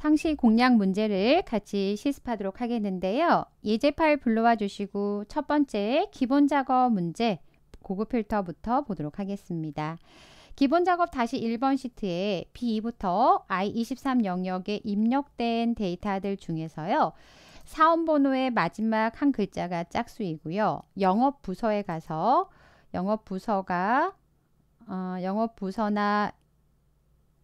상시 공략 문제를 같이 실습하도록 하겠는데요. 예제 파일 불러와 주시고 첫 번째 기본 작업 문제 고급 필터부터 보도록 하겠습니다. 기본 작업 다시 1번 시트에 B2부터 I23 영역에 입력된 데이터들 중에서요. 사원번호의 마지막 한 글자가 짝수이고요. 영업 부서에 가서 영업 부서가 어, 영업 부서나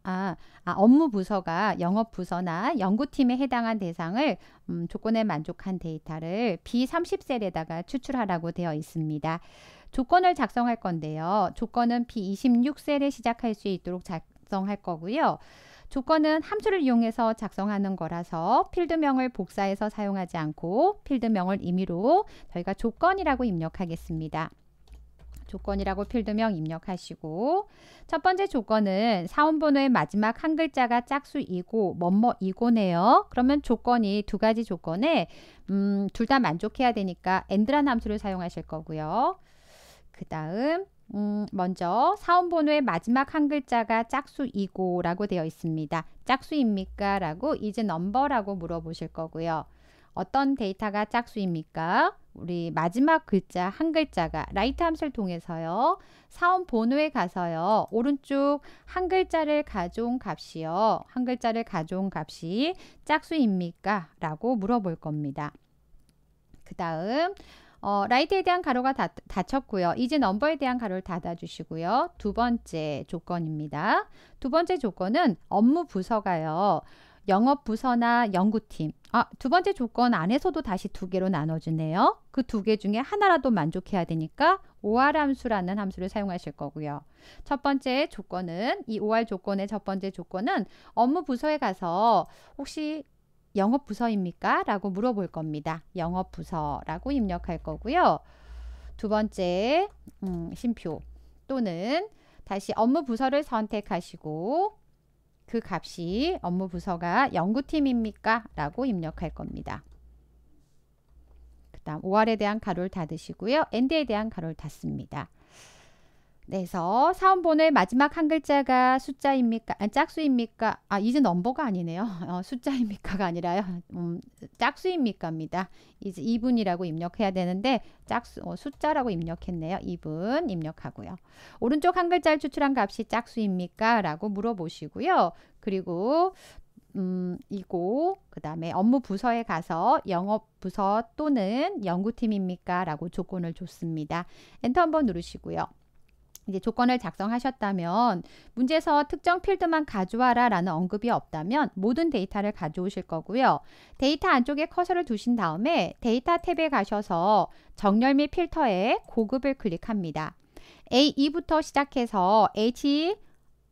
아, 아, 업무 부서가 영업 부서나 연구팀에 해당한 대상을 음, 조건에 만족한 데이터를 B30셀에다가 추출하라고 되어 있습니다. 조건을 작성할 건데요. 조건은 B26셀에 시작할 수 있도록 작성할 거고요. 조건은 함수를 이용해서 작성하는 거라서 필드명을 복사해서 사용하지 않고 필드명을 임의로 저희가 조건이라고 입력하겠습니다. 조건이라고 필드명 입력하시고 첫 번째 조건은 사원번호의 마지막 한 글자가 짝수이고 뭐뭐이고네요. 그러면 조건이 두 가지 조건에 음, 둘 다 만족해야 되니까 엔드 d 라 함수를 사용하실 거고요. 그 다음 음, 먼저 사원번호의 마지막 한 글자가 짝수이고 라고 되어 있습니다. 짝수입니까? 라고 이제 넘버라고 물어보실 거고요. 어떤 데이터가 짝수입니까? 우리 마지막 글자 한 글자가 라이트 함수를 통해서요. 사원 번호에 가서요. 오른쪽 한 글자를 가져온 값이요. 한 글자를 가져온 값이 짝수입니까? 라고 물어볼 겁니다. 그 다음 어, 라이트에 대한 가로가 다, 닫혔고요. 이제 넘버에 대한 가로를 닫아주시고요. 두 번째 조건입니다. 두 번째 조건은 업무 부서가요. 영업 부서나 연구팀. 아, 두 번째 조건 안에서도 다시 두 개로 나눠주네요. 그 두 개 중에 하나라도 만족해야 되니까 OR 함수라는 함수를 사용하실 거고요. 첫 번째 조건은 이 OR 조건의 첫 번째 조건은 업무 부서에 가서 혹시 영업 부서입니까? 라고 물어볼 겁니다. 영업 부서라고 입력할 거고요. 두 번째 음, 심표 또는 다시 업무 부서를 선택하시고 그 값이 업무 부서가 연구팀입니까? 라고 입력할 겁니다. 그 다음 OR에 대한 가로를 닫으시고요. n d 에 대한 가로를 닫습니다. 그래서 사원본의 마지막 한 글자가 숫자입니까? 아, 짝수입니까? 아, 이제 넘버가 아니네요. 어, 숫자입니까가 아니라요. 음, 짝수입니까입니다. 이제 2분이라고 입력해야 되는데 짝수 어, 숫자라고 입력했네요. 2분 입력하고요. 오른쪽 한 글자를 추출한 값이 짝수입니까라고 물어보시고요. 그리고 음, 이고 그 다음에 업무 부서에 가서 영업 부서 또는 연구팀입니까? 라고 조건을 줬습니다. 엔터 한번 누르시고요. 이제 조건을 작성하셨다면 문제에서 특정 필드만 가져와라 라는 언급이 없다면 모든 데이터를 가져오실 거고요. 데이터 안쪽에 커서를 두신 다음에 데이터 탭에 가셔서 정렬 및 필터에 고급을 클릭합니다. A2부터 시작해서 H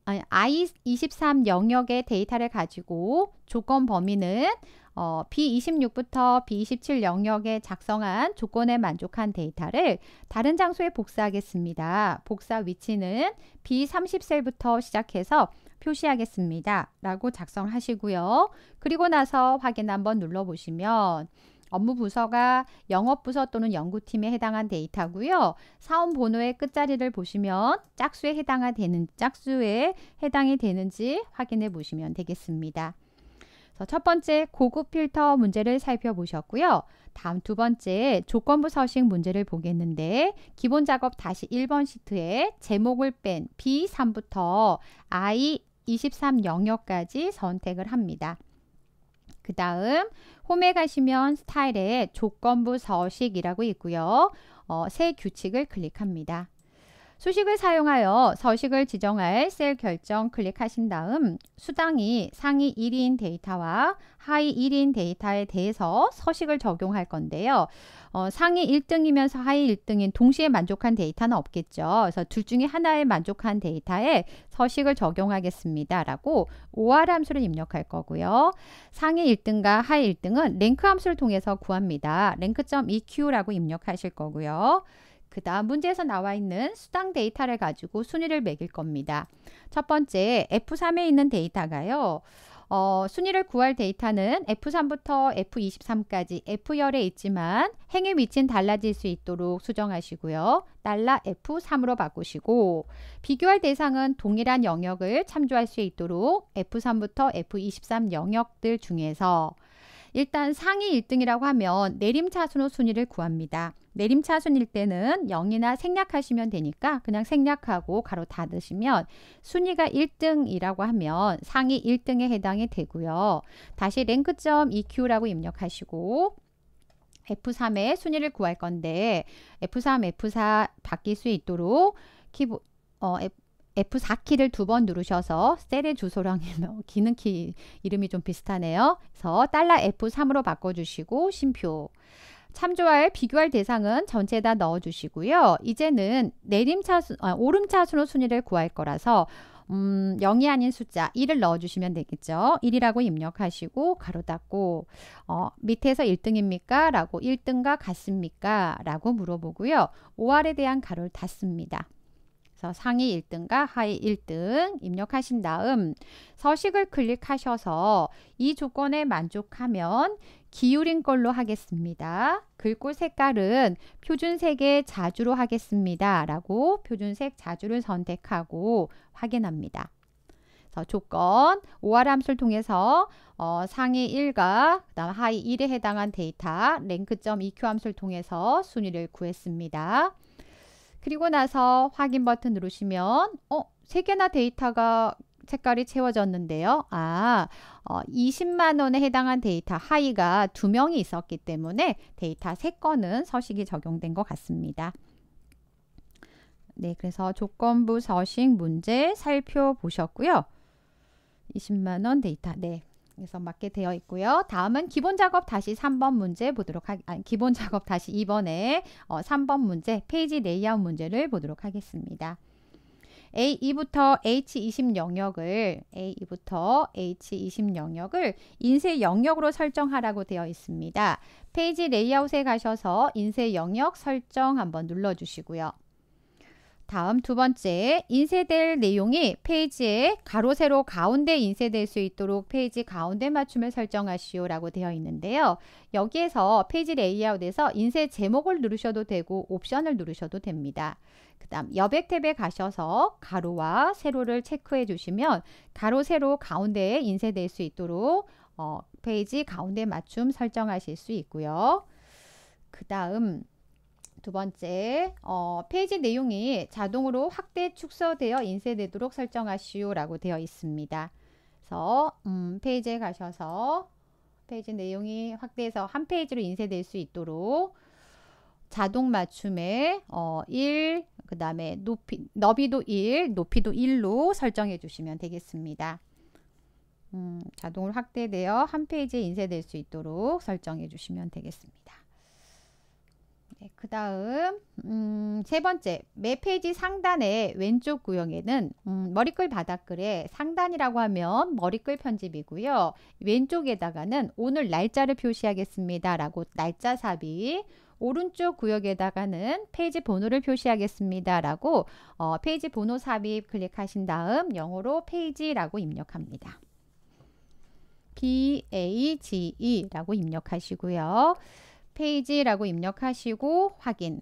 아니, I23 영역의 데이터를 가지고 조건 범위는 어, B26부터 B27 영역에 작성한 조건에 만족한 데이터를 다른 장소에 복사하겠습니다. 복사 위치는 B30셀부터 시작해서 표시하겠습니다. 라고 작성하시고요. 그리고 나서 확인 한번 눌러보시면 업무 부서가 영업 부서 또는 연구팀에 해당한 데이터고요. 사원 번호의 끝자리를 보시면 짝수에 해당이 되는 짝수에 해당이 되는지 확인해 보시면 되겠습니다. 첫 번째 고급 필터 문제를 살펴보셨고요. 다음 두 번째 조건부 서식 문제를 보겠는데 기본 작업 다시 1번 시트에 제목을 뺀 B3부터 I23 영역까지 선택을 합니다. 그 다음 홈에 가시면 스타일에 조건부 서식이라고 있고요. 어, 새 규칙을 클릭합니다. 수식을 사용하여 서식을 지정할 셀 결정 클릭하신 다음 수당이 상위 1인 데이터와 하위 1인 데이터에 대해서 서식을 적용할 건데요. 어, 상위 1등이면서 하위 1등인 동시에 만족한 데이터는 없겠죠. 그래서 둘 중에 하나에 만족한 데이터에 서식을 적용하겠습니다. 라고 OR 함수를 입력할 거고요. 상위 1등과 하위 1등은 랭크 함수를 통해서 구합니다. 랭크.eq라고 입력하실 거고요. 그 다음 문제에서 나와 있는 수당 데이터를 가지고 순위를 매길 겁니다. 첫 번째 F3에 있는 데이터가요. 어, 순위를 구할 데이터는 F3부터 F23까지 F열에 있지만 행의 위치는 달라질 수 있도록 수정하시고요. 달러 F3으로 바꾸시고 비교할 대상은 동일한 영역을 참조할 수 있도록 F3부터 F23 영역들 중에서 일단 상위 1등이라고 하면 내림차순호 순위를 구합니다. 내림차순일 때는 0이나 생략하시면 되니까 그냥 생략하고 가로 닫으시면 순위가 1등이라고 하면 상위 1등에 해당이 되고요. 다시 랭크점 EQ라고 입력하시고 F3의 순위를 구할 건데 F3, F4 바뀔 수 있도록 키보 어, F4 키를 두 번 누르셔서 셀의 주소랑 기능 키 이름이 좀 비슷하네요. 그래서 달러 F3으로 바꿔주시고 심표 참조할 비교할 대상은 전체다 넣어주시고요. 이제는 내림차순, 아, 오름차순호 순위를 구할 거라서 음, 0이 아닌 숫자 1을 넣어주시면 되겠죠. 1이라고 입력하시고 가로 닫고 어, 밑에서 1등입니까? 라고 1등과 같습니까? 라고 물어보고요. 5R에 대한 가로를 닫습니다. 그래서 상위 1등과 하위 1등 입력하신 다음 서식을 클릭하셔서 이 조건에 만족하면 기울인 걸로 하겠습니다. 글꼴 색깔은 표준색의 자주로 하겠습니다. 라고 표준색 자주를 선택하고 확인합니다. 조건, OR 함수를 통해서 어, 상위 1과 그다음 하위 1에 해당한 데이터 랭크.eq 함수를 통해서 순위를 구했습니다. 그리고 나서 확인 버튼 누르시면 어, 3개나 데이터가 색깔이 채워졌는데요. 아, 어, 20만 원에 해당한 데이터 하이가 두 명이 있었기 때문에 데이터 세 건은 서식이 적용된 것 같습니다. 네, 그래서 조건부 서식 문제 살펴보셨고요. 20만 원 데이터. 네. 그래서 맞게 되어 있고요. 다음은 기본 작업 다시 3번 문제 보도록 하 아니, 기본 작업 다시 2번에 어, 3번 문제 페이지 레이아웃 문제를 보도록 하겠습니다. A2부터 H20 영역을 A2부터 H20 영역을 인쇄 영역으로 설정하라고 되어 있습니다. 페이지 레이아웃에 가셔서 인쇄 영역 설정 한번 눌러 주시고요. 다음 두 번째, 인쇄될 내용이 페이지에 가로 세로 가운데 인쇄될 수 있도록 페이지 가운데 맞춤을 설정하시오 라고 되어 있는데요. 여기에서 페이지 레이아웃에서 인쇄 제목을 누르셔도 되고 옵션을 누르셔도 됩니다. 그 다음 여백 탭에 가셔서 가로와 세로를 체크해 주시면 가로 세로 가운데에 인쇄될 수 있도록 어, 페이지 가운데 맞춤 설정하실 수 있고요. 그 다음 두 번째 어, 페이지 내용이 자동으로 확대 축소되어 인쇄되도록 설정하시오 라고 되어 있습니다. 그래서 음, 페이지에 가셔서 페이지 내용이 확대해서 한 페이지로 인쇄될 수 있도록 자동 맞춤에 어, 1, 그 다음에 높이, 너비도 1, 높이도 1로 설정해 주시면 되겠습니다. 음, 자동으로 확대되어 한 페이지에 인쇄될 수 있도록 설정해 주시면 되겠습니다. 네, 그 다음 음, 세 번째 매 페이지 상단의 왼쪽 구형에는 음, 머리글 바닥글에 상단이라고 하면 머리글 편집이고요. 왼쪽에다가는 오늘 날짜를 표시하겠습니다. 라고 날짜 삽입 오른쪽 구역에다가는 페이지 번호를 표시하겠습니다. 라고 어, 페이지 번호 삽입 클릭하신 다음 영어로 페이지라고 입력합니다. PAGE라고 입력하시고요. 페이지라고 입력하시고 확인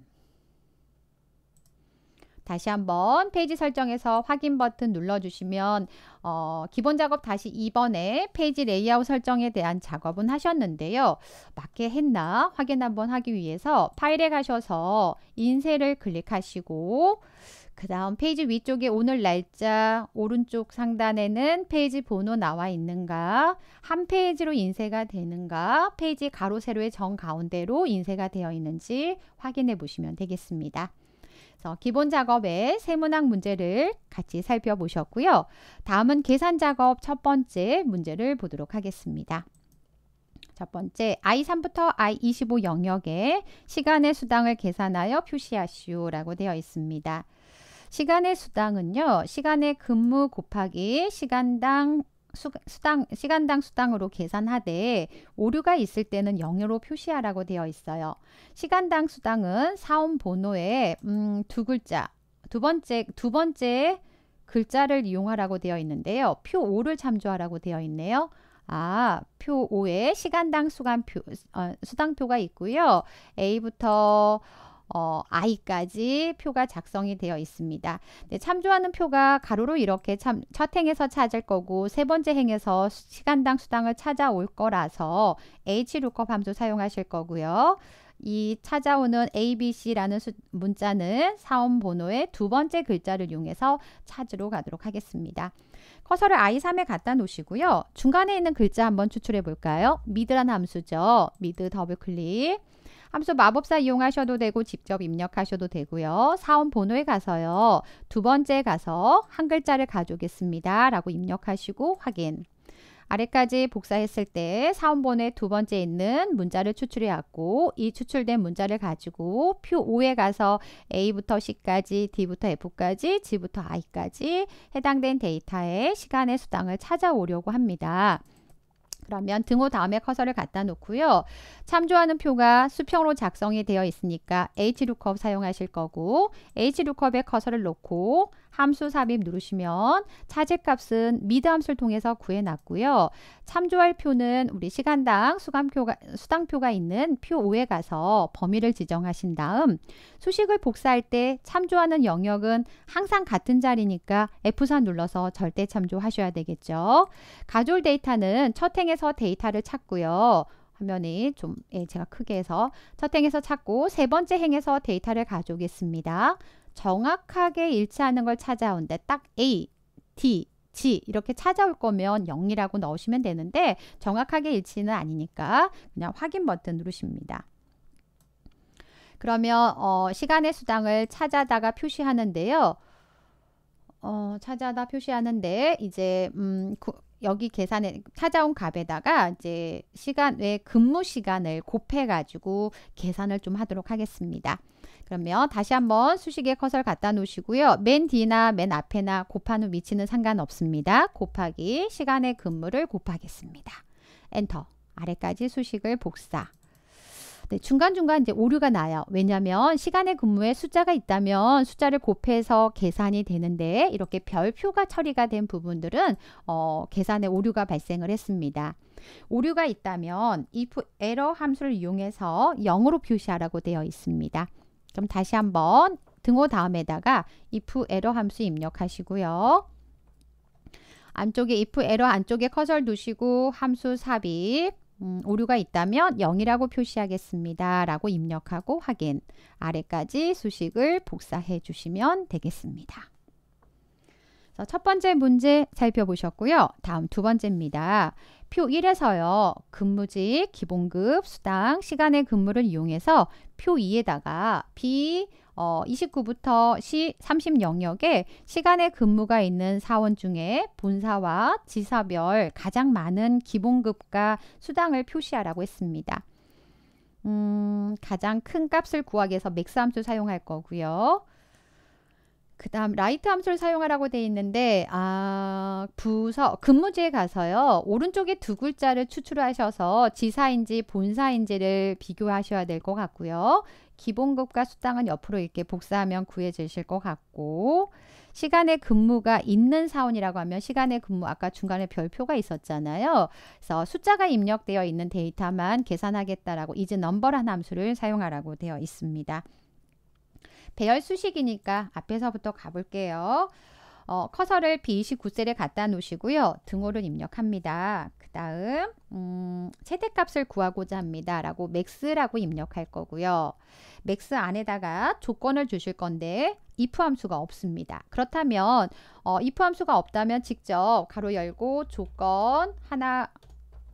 다시 한번 페이지 설정에서 확인 버튼 눌러주시면 어, 기본 작업 다시 2번에 페이지 레이아웃 설정에 대한 작업은 하셨는데요. 맞게 했나 확인 한번 하기 위해서 파일에 가셔서 인쇄를 클릭하시고 그 다음 페이지 위쪽에 오늘 날짜 오른쪽 상단에는 페이지 번호 나와 있는가 한 페이지로 인쇄가 되는가 페이지 가로 세로의 정 가운데로 인쇄가 되어 있는지 확인해 보시면 되겠습니다. 기본 작업의 세문항 문제를 같이 살펴보셨고요. 다음은 계산 작업 첫 번째 문제를 보도록 하겠습니다. 첫 번째, I3부터 I25 영역에 시간의 수당을 계산하여 표시하시오라고 되어 있습니다. 시간의 수당은요. 시간의 근무 곱하기 시간당 수, 수당, 시간당 수당으로 계산하되 오류가 있을 때는 영으로 표시하라고 되어 있어요. 시간당 수당은 사원 번호에 음, 두 글자, 두 번째, 두 번째 글자를 이용하라고 되어 있는데요. 표 5를 참조하라고 되어 있네요. 아, 표 5에 시간당 수간표, 어, 수당표가 있고요. A부터 어, i까지 표가 작성이 되어 있습니다. 네, 참조하는 표가 가로로 이렇게 참, 첫 행에서 찾을 거고 세 번째 행에서 시간당 수당을 찾아올 거라서 h 루컵 함수 사용하실 거고요. 이 찾아오는 ABC라는 수, 문자는 사원 번호의 두 번째 글자를 이용해서 찾으러 가도록 하겠습니다. 커서를 I3에 갖다 놓으시고요. 중간에 있는 글자 한번 추출해 볼까요? 미드란 함수죠. 미드 더블 클릭. 함수 마법사 이용하셔도 되고 직접 입력하셔도 되고요. 사원 번호에 가서요. 두 번째 가서 한 글자를 가져오겠습니다. 라고 입력하시고 확인. 아래까지 복사했을 때 사원번의 호두 번째 있는 문자를 추출해 왔고 이 추출된 문자를 가지고 표 5에 가서 A부터 C까지, D부터 F까지, G부터 I까지 해당된 데이터의 시간의 수당을 찾아오려고 합니다. 그러면 등호 다음에 커서를 갖다 놓고요. 참조하는 표가 수평으로 작성이 되어 있으니까 HLOOKUP 사용하실 거고 HLOOKUP에 커서를 놓고 함수 삽입 누르시면 차제값은 미드 함수를 통해서 구해놨고요. 참조할 표는 우리 시간당 수감표가, 수당표가 있는 표 5에 가서 범위를 지정하신 다음 수식을 복사할 때 참조하는 영역은 항상 같은 자리니까 F4 눌러서 절대 참조하셔야 되겠죠. 가졸 데이터는 첫 행에서 데이터를 찾고요. 화면이 좀 예, 제가 크게 해서 첫 행에서 찾고 세 번째 행에서 데이터를 가져오겠습니다. 정확하게 일치하는 걸 찾아온데 딱 A, D, G 이렇게 찾아올 거면 0이라고 넣으시면 되는데 정확하게 일치는 아니니까 그냥 확인 버튼 누르십니다. 그러면 어, 시간의 수당을 찾아다가 표시하는데요. 어, 찾아다 표시하는데 이제 음, 구, 여기 계산에 찾아온 값에다가 이제 시간 외 근무 시간을 곱해 가지고 계산을 좀 하도록 하겠습니다. 그러면 다시 한번 수식의 커서를 갖다 놓으시고요. 맨 뒤나 맨 앞에나 곱한 후 위치는 상관없습니다. 곱하기 시간의 근무를 곱하겠습니다. 엔터 아래까지 수식을 복사 네, 중간중간 이제 오류가 나요. 왜냐하면 시간의 근무에 숫자가 있다면 숫자를 곱해서 계산이 되는데 이렇게 별표가 처리가 된 부분들은 어, 계산에 오류가 발생을 했습니다. 오류가 있다면 if error 함수를 이용해서 0으로 표시하라고 되어 있습니다. 그럼 다시 한번 등호 다음에다가 if error 함수 입력하시고요. 안쪽에 if error 안쪽에 커서 두시고 함수 삽입 음, 오류가 있다면 0이라고 표시하겠습니다. 라고 입력하고 확인 아래까지 수식을 복사해 주시면 되겠습니다. 어, 첫 번째 문제 살펴보셨고요. 다음 두 번째입니다. 표 1에서요. 근무직, 기본급, 수당, 시간의 근무를 이용해서 표 2에다가 B 어, 29부터 C 30 영역에 시간의 근무가 있는 사원 중에 본사와 지사별 가장 많은 기본급과 수당을 표시하라고 했습니다. 음, 가장 큰 값을 구하기 위해서 맥스함수 사용할 거고요. 그 다음 라이트 함수를 사용하라고 돼 있는데 아 부서 근무지에 가서요 오른쪽에 두 글자를 추출하셔서 지사인지 본사인지를 비교하셔야 될 것 같고요 기본급과 수당은 옆으로 이렇게 복사하면 구해지실 것 같고 시간의 근무가 있는 사원이라고 하면 시간의 근무 아까 중간에 별표가 있었잖아요. 그래서 숫자가 입력되어 있는 데이터만 계산하겠다라고 이제 넘버란 함수를 사용하라고 되어 있습니다. 배열 수식이니까 앞에서부터 가볼게요. 어, 커서를 B29셀에 갖다 놓으시고요. 등호를 입력합니다. 그 다음 음, 최대값을 구하고자 합니다. 라고 맥스라고 입력할 거고요. 맥스 안에다가 조건을 주실 건데 if 함수가 없습니다. 그렇다면 어, if 함수가 없다면 직접 가로 열고 조건 하나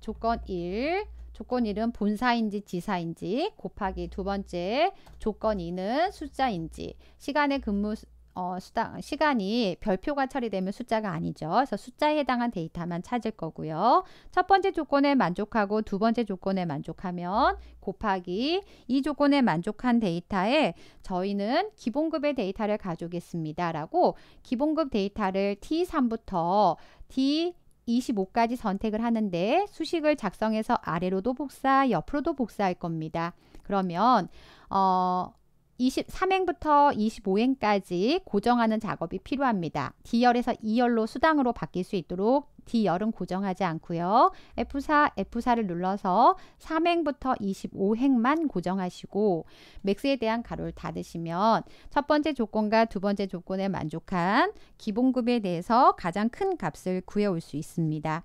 조건 1 조건 1은 본사인지 지사인지 곱하기 두 번째 조건 2는 숫자인지 시간의 근무 어, 수당, 시간이 별표가 처리되면 숫자가 아니죠. 그래서 숫자에 해당한 데이터만 찾을 거고요. 첫 번째 조건에 만족하고 두 번째 조건에 만족하면 곱하기 이 조건에 만족한 데이터에 저희는 기본급의 데이터를 가져오겠습니다. 라고 기본급 데이터를 T3부터 D 25까지 선택을 하는데 수식을 작성해서 아래로도 복사, 옆으로도 복사할 겁니다. 그러면 어, 23행부터 25행까지 고정하는 작업이 필요합니다. D열에서 E열로 수당으로 바뀔 수 있도록 D열은 고정하지 않고요. F4, F4를 눌러서 3행부터 25행만 고정하시고 맥스에 대한 가로를 닫으시면 첫 번째 조건과 두 번째 조건에 만족한 기본급에 대해서 가장 큰 값을 구해올 수 있습니다.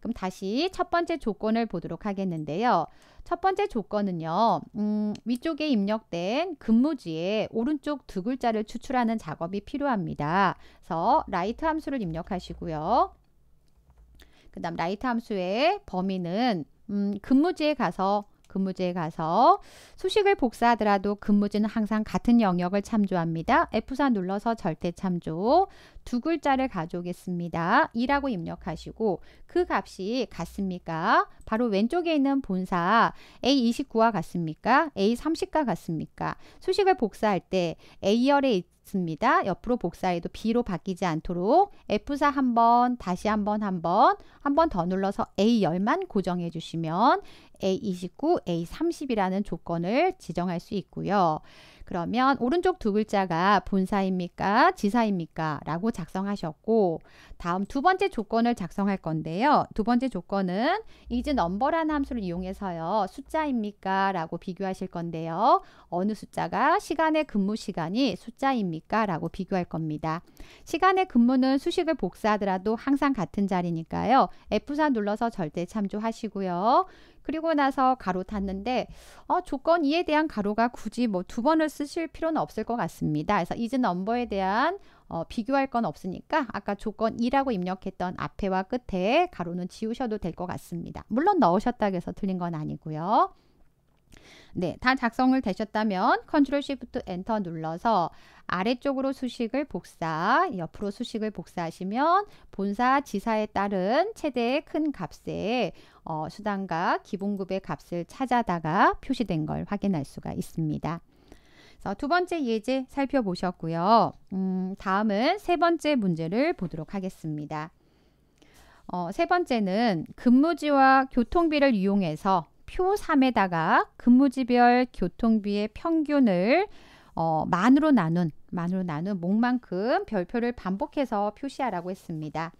그럼 다시 첫 번째 조건을 보도록 하겠는데요. 첫 번째 조건은요. 음, 위쪽에 입력된 근무지에 오른쪽 두 글자를 추출하는 작업이 필요합니다. 그래서 라이트 함수를 입력하시고요. 그 다음 라이트 함수의 범위는 음, 근무지에 가서 근무지에 가서 수식을 복사하더라도 근무지는 항상 같은 영역을 참조합니다. F4 눌러서 절대 참조 두 글자를 가져오겠습니다. 2라고 입력하시고 그 값이 같습니까? 바로 왼쪽에 있는 본사 A29와 같습니까? A30과 같습니까? 수식을 복사할 때 A열에 있습니다. 옆으로 복사해도 B로 바뀌지 않도록 F4 한번 다시 한번 한번 한번 더 눌러서 A열만 고정해 주시면 A29, A30이라는 조건을 지정할 수 있고요. 그러면 오른쪽 두 글자가 본사입니까? 지사입니까? 라고 작성하셨고 다음 두 번째 조건을 작성할 건데요. 두 번째 조건은 이즈 넘버라는 함수를 이용해서요. 숫자입니까? 라고 비교하실 건데요. 어느 숫자가 시간의 근무 시간이 숫자입니까? 라고 비교할 겁니다. 시간의 근무는 수식을 복사하더라도 항상 같은 자리니까요. F4 눌러서 절대 참조하시고요. 그리고 나서 가로 탔는데 어, 조건 2에 대한 가로가 굳이 뭐 두 번을 쓰실 필요는 없을 것 같습니다. 그래서 이즈 넘버에 대한 어, 비교할 건 없으니까 아까 조건 2라고 입력했던 앞에와 끝에 가로는 지우셔도 될 것 같습니다. 물론 넣으셨다 해서 틀린 건 아니고요. 네, 다 작성을 되셨다면 컨트롤 시프트 엔터 눌러서 아래쪽으로 수식을 복사, 옆으로 수식을 복사하시면 본사 지사에 따른 최대큰 값의 어, 수당과 기본급의 값을 찾아다가 표시된 걸 확인할 수가 있습니다. 그래서 두 번째 예제 살펴보셨고요. 음, 다음은 세 번째 문제를 보도록 하겠습니다. 어, 세 번째는 근무지와 교통비를 이용해서 표 3에다가 근무지별 교통비의 평균을 어, 만으로 나눈 만으로 나눈 목만큼 별표를 반복해서 표시하라고 했습니다.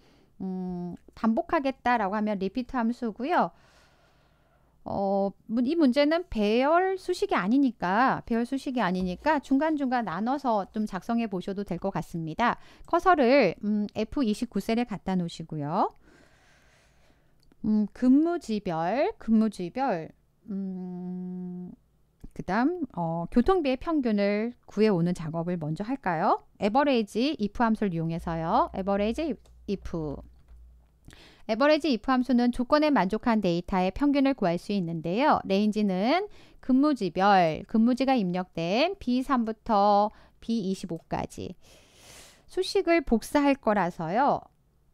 음, 반복하겠다라고 하면 리피트 함수고요. 어, 이 문제는 배열 수식이 아니니까 배열 수식이 아니니까 중간중간 나눠서 좀 작성해 보셔도 될 것 같습니다. 커서를 음, F29셀에 갖다 놓으시고요. 음, 근무지별, 근무지별, 음, 그 다음 어, 교통비의 평균을 구해오는 작업을 먼저 할까요? 에버레이지 if 함수를 이용해서요. 에버레이지 if 에버레이지 if 함수는 조건에 만족한 데이터의 평균을 구할 수 있는데요. 레인지는 근무지별, 근무지가 입력된 B3부터 B25까지 수식을 복사할 거라서요.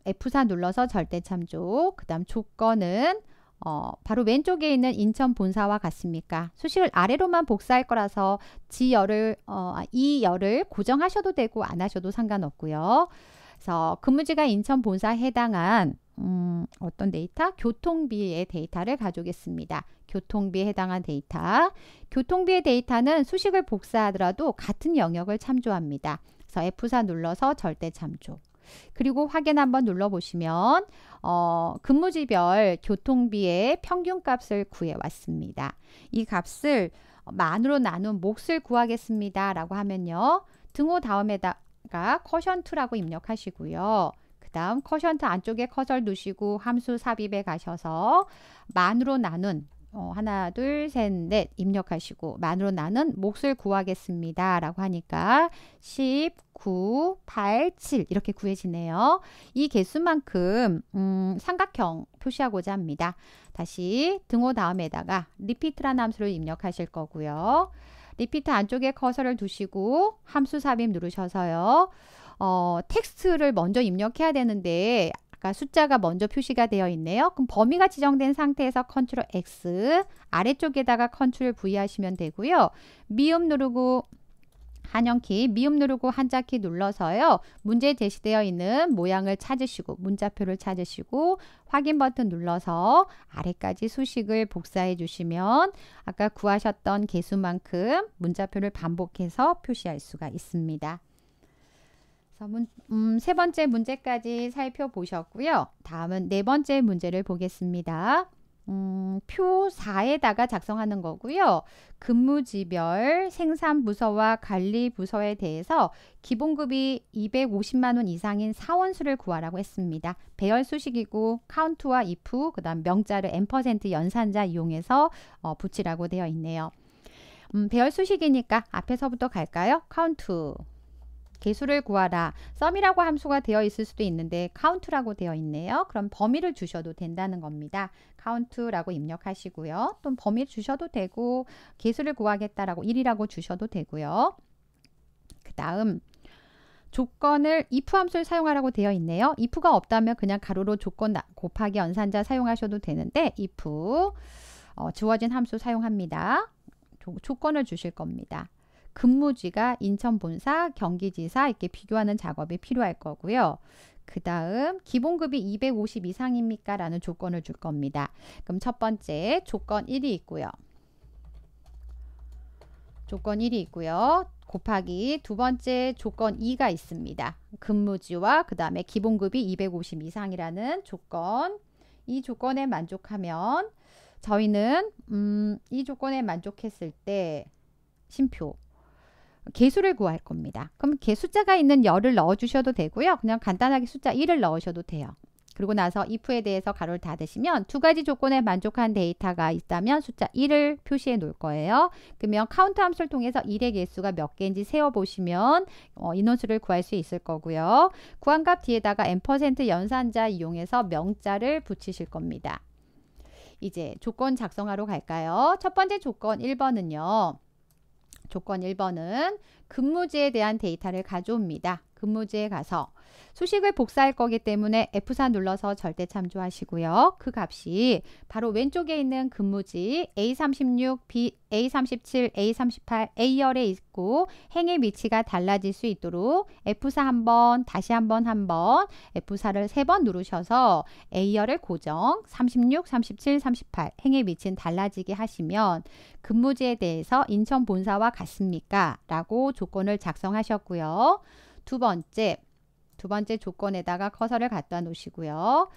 F4 눌러서 절대 참조. 그 다음 조건은 어, 바로 왼쪽에 있는 인천 본사와 같습니까? 수식을 아래로만 복사할 거라서 지 열을 어, 아, 이 열을 고정하셔도 되고 안 하셔도 상관없고요. 그래서 근무지가 인천 본사에 해당한 음, 어떤 데이터? 교통비의 데이터를 가져오겠습니다. 교통비에 해당한 데이터. 교통비의 데이터는 수식을 복사하더라도 같은 영역을 참조합니다. 그래서 F4 눌러서 절대 참조. 그리고 확인 한번 눌러보시면 어, 근무지별 교통비의 평균값을 구해왔습니다. 이 값을 만으로 나눈 몫을 구하겠습니다. 라고 하면요. 등호 다음에다가 커션트라고 입력하시고요. 그 다음 커션트 안쪽에 커서를 두시고 함수 삽입에 가셔서 만으로 나눈 어, 하나, 둘, 셋, 넷 입력하시고 만으로 나는 몫을 구하겠습니다. 라고 하니까 10, 9, 8, 7 이렇게 구해지네요. 이 개수만큼 음, 삼각형 표시하고자 합니다. 다시 등호 다음에다가 리피트라는 함수를 입력하실 거고요. 리피트 안쪽에 커서를 두시고 함수 삽입 누르셔서요. 어, 텍스트를 먼저 입력해야 되는데 아까 숫자가 먼저 표시가 되어 있네요. 그럼 범위가 지정된 상태에서 컨트롤 X 아래쪽에다가 컨트롤 V 하시면 되고요. 미음 누르고 한영키 미음 누르고 한자키 눌러서요. 문제 에 제시되어 있는 모양을 찾으시고 문자표를 찾으시고 확인 버튼 눌러서 아래까지 수식을 복사해 주시면 아까 구하셨던 개수만큼 문자표를 반복해서 표시할 수가 있습니다. 그래서 문, 음, 세 번째 문제까지 살펴보셨고요. 다음은 네 번째 문제를 보겠습니다. 음, 표 4에다가 작성하는 거고요. 근무지별 생산부서와 관리부서에 대해서 기본급이 250만원 이상인 사원수를 구하라고 했습니다. 배열 수식이고 카운트와 if, 그 다음 명자를 n% 연산자 이용해서 어, 붙이라고 되어 있네요. 음, 배열 수식이니까 앞에서부터 갈까요? 카운트 개수를 구하라. 썸이라고 함수가 되어 있을 수도 있는데 카운트라고 되어 있네요. 그럼 범위를 주셔도 된다는 겁니다. 카운트라고 입력하시고요. 또 범위를 주셔도 되고 개수를 구하겠다라고 1이라고 주셔도 되고요. 그 다음 조건을 if 함수를 사용하라고 되어 있네요. if가 없다면 그냥 가로로 조건 곱하기 연산자 사용하셔도 되는데 if 어, 주어진 함수 사용합니다. 조, 조건을 주실 겁니다. 근무지가 인천 본사, 경기지사 이렇게 비교하는 작업이 필요할 거고요. 그 다음 기본급이 250 이상입니까? 라는 조건을 줄 겁니다. 그럼 첫 번째 조건 1이 있고요. 조건 1이 있고요. 곱하기 두 번째 조건 2가 있습니다. 근무지와 그 다음에 기본급이 250 이상이라는 조건 이 조건에 만족하면 저희는 음, 이 조건에 만족했을 때 심표 개수를 구할 겁니다. 그럼 개 숫자가 있는 열을 넣어 주셔도 되고요. 그냥 간단하게 숫자 1을 넣으셔도 돼요. 그리고 나서 if에 대해서 가로를 닫으시면 두 가지 조건에 만족한 데이터가 있다면 숫자 1을 표시해 놓을 거예요. 그러면 카운트 함수를 통해서 1의 개수가 몇 개인지 세어보시면 어, 인원수를 구할 수 있을 거고요. 구한 값 뒤에다가 n% 연산자 이용해서 명자를 붙이실 겁니다. 이제 조건 작성하러 갈까요? 첫 번째 조건 1번은요. 조건 1번은 근무지에 대한 데이터를 가져옵니다. 근무지에 가서 수식을 복사할 거기 때문에 F4 눌러서 절대 참조하시고요. 그 값이 바로 왼쪽에 있는 근무지 A36, B, A37, A38, A열에 있고 행의 위치가 달라질 수 있도록 F4 한번 다시 한번 한번 F4를 세 번 누르셔서 A열을 고정 36, 37, 38 행의 위치는 달라지게 하시면 근무지에 대해서 인천 본사와 같습니까? 라고 조건을 작성하셨고요. 두 번째, 두 번째 조건에다가 커서를 갖다 놓으시고요.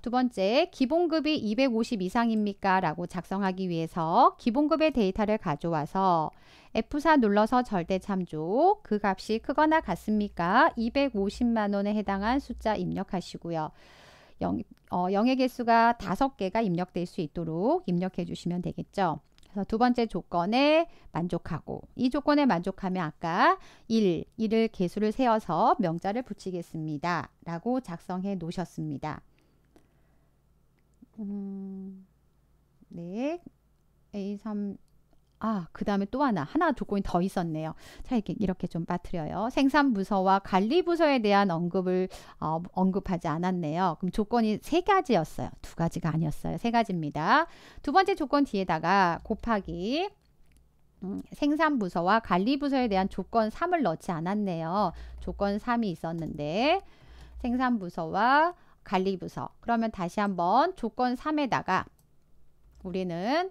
두 번째, 기본급이 250 이상입니까? 라고 작성하기 위해서 기본급의 데이터를 가져와서 F4 눌러서 절대 참조, 그 값이 크거나 같습니까? 250만원에 해당한 숫자 입력하시고요. 영, 어, 영의 개수가 다 개가 입력될 수 있도록 입력해 주시면 되겠죠. 그래서 두 번째 조건에 만족하고 이 조건에 만족하면 아까 1, 1을 개수를 세어서 명자를 붙이겠습니다. 라고 작성해 놓으셨습니다. 음, 네, A3 아, 그 다음에 또 하나, 하나 조건이 더 있었네요. 자, 이렇게, 이렇게 좀 빠뜨려요. 생산부서와 관리부서에 대한 언급을, 어, 언급하지 않았네요. 그럼 조건이 세 가지였어요. 두 가지가 아니었어요. 세 가지입니다. 두 번째 조건 뒤에다가 곱하기. 음, 생산부서와 관리부서에 대한 조건 3을 넣지 않았네요. 조건 3이 있었는데, 생산부서와 관리부서. 그러면 다시 한번 조건 3에다가 우리는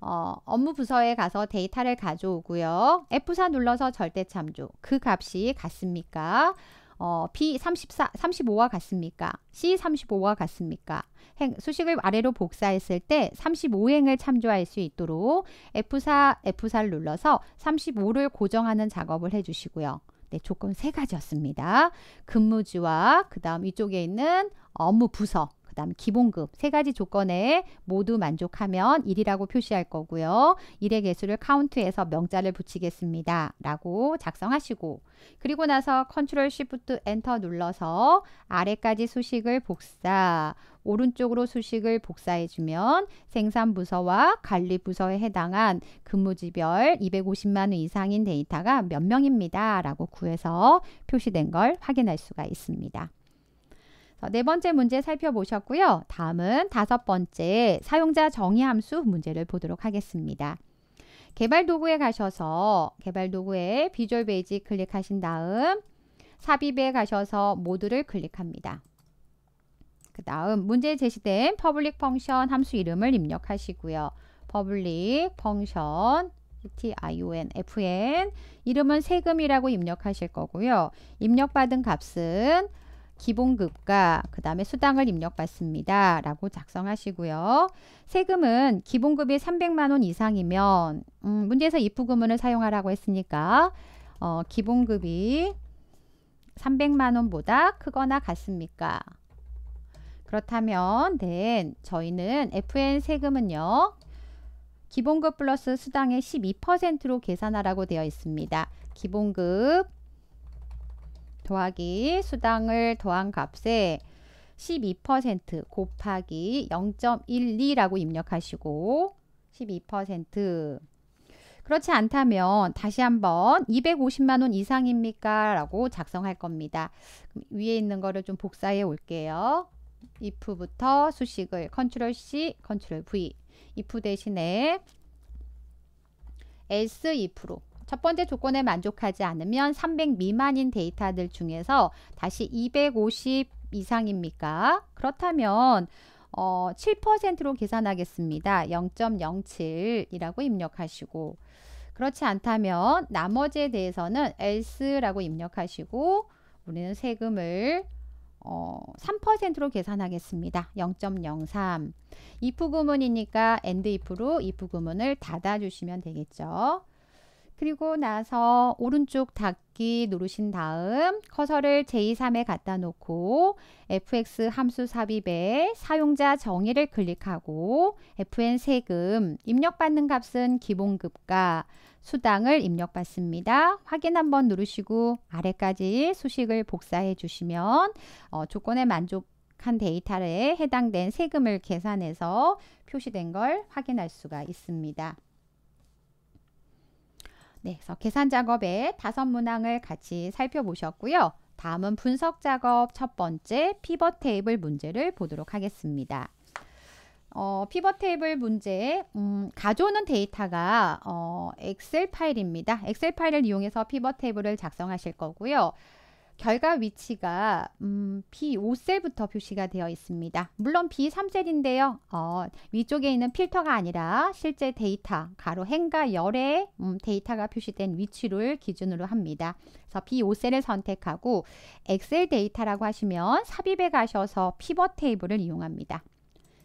어, 업무 부서에 가서 데이터를 가져오고요. F4 눌러서 절대 참조. 그 값이 같습니까? 어, B34, 35와 같습니까? C35와 같습니까? 행, 수식을 아래로 복사했을 때 35행을 참조할 수 있도록 F4, F4를 눌러서 35를 고정하는 작업을 해주시고요. 네, 조건 세 가지였습니다. 근무지와 그 다음 이쪽에 있는 업무 부서 그 다음 기본급 세 가지 조건에 모두 만족하면 1이라고 표시할 거고요. 1의 개수를 카운트해서 명자를 붙이겠습니다. 라고 작성하시고 그리고 나서 컨트롤 시프트 엔터 눌러서 아래까지 수식을 복사 오른쪽으로 수식을 복사해주면 생산부서와 관리부서에 해당한 근무지별 250만원 이상인 데이터가 몇 명입니다. 라고 구해서 표시된 걸 확인할 수가 있습니다. 네 번째 문제 살펴보셨고요. 다음은 다섯 번째 사용자 정의 함수 문제를 보도록 하겠습니다. 개발 도구에 가셔서 개발 도구에 비주얼 베이직 클릭하신 다음 삽입에 가셔서 모드를 클릭합니다. 그 다음 문제에 제시된 퍼블릭 펑션 함수 이름을 입력하시고요. 퍼블릭 펑션 tion, fn 이름은 세금이라고 입력하실 거고요. 입력받은 값은 기본급과 그 다음에 수당을 입력받습니다. 라고 작성하시고요. 세금은 기본급이 300만원 이상이면 음, 문제에서 입부금을 사용하라고 했으니까 어, 기본급이 300만원보다 크거나 같습니까? 그렇다면 네, 저희는 FN 세금은요. 기본급 플러스 수당의 12%로 계산하라고 되어 있습니다. 기본급 더하기 수당을 더한 값에 12% 곱하기 0.12라고 입력하시고 12% 그렇지 않다면 다시 한번 250만원 이상입니까? 라고 작성할 겁니다. 위에 있는 거를 좀 복사해 올게요. if부터 수식을 컨트롤 C, 컨트롤 V if 대신에 else if로 첫 번째 조건에 만족하지 않으면 300 미만인 데이터들 중에서 다시 250 이상입니까? 그렇다면 어, 7%로 계산하겠습니다. 0.07이라고 입력하시고 그렇지 않다면 나머지에 대해서는 else라고 입력하시고 우리는 세금을 어, 3%로 계산하겠습니다. 0.03 if 구문이니까 and if로 if 구문을 닫아주시면 되겠죠. 그리고 나서 오른쪽 닫기 누르신 다음 커서를 제2, 3에 갖다 놓고 fx 함수 삽입에 사용자 정의를 클릭하고 fn 세금 입력받는 값은 기본급과 수당을 입력받습니다. 확인 한번 누르시고 아래까지 수식을 복사해 주시면 어, 조건에 만족한 데이터에 해당된 세금을 계산해서 표시된 걸 확인할 수가 있습니다. 네, 그래서 계산 작업의 다섯 문항을 같이 살펴보셨고요. 다음은 분석 작업 첫 번째 피벗 테이블 문제를 보도록 하겠습니다. 어, 피벗 테이블 문제 음, 가져오는 데이터가 어, 엑셀 파일입니다. 엑셀 파일을 이용해서 피벗 테이블을 작성하실 거고요. 결과 위치가 음, B5셀부터 표시가 되어 있습니다. 물론 B3셀인데요. 어, 위쪽에 있는 필터가 아니라 실제 데이터, 가로 행과 열의 음, 데이터가 표시된 위치를 기준으로 합니다. 그래서 B5셀을 선택하고 엑셀 데이터라고 하시면 삽입에 가셔서 피벗 테이블을 이용합니다.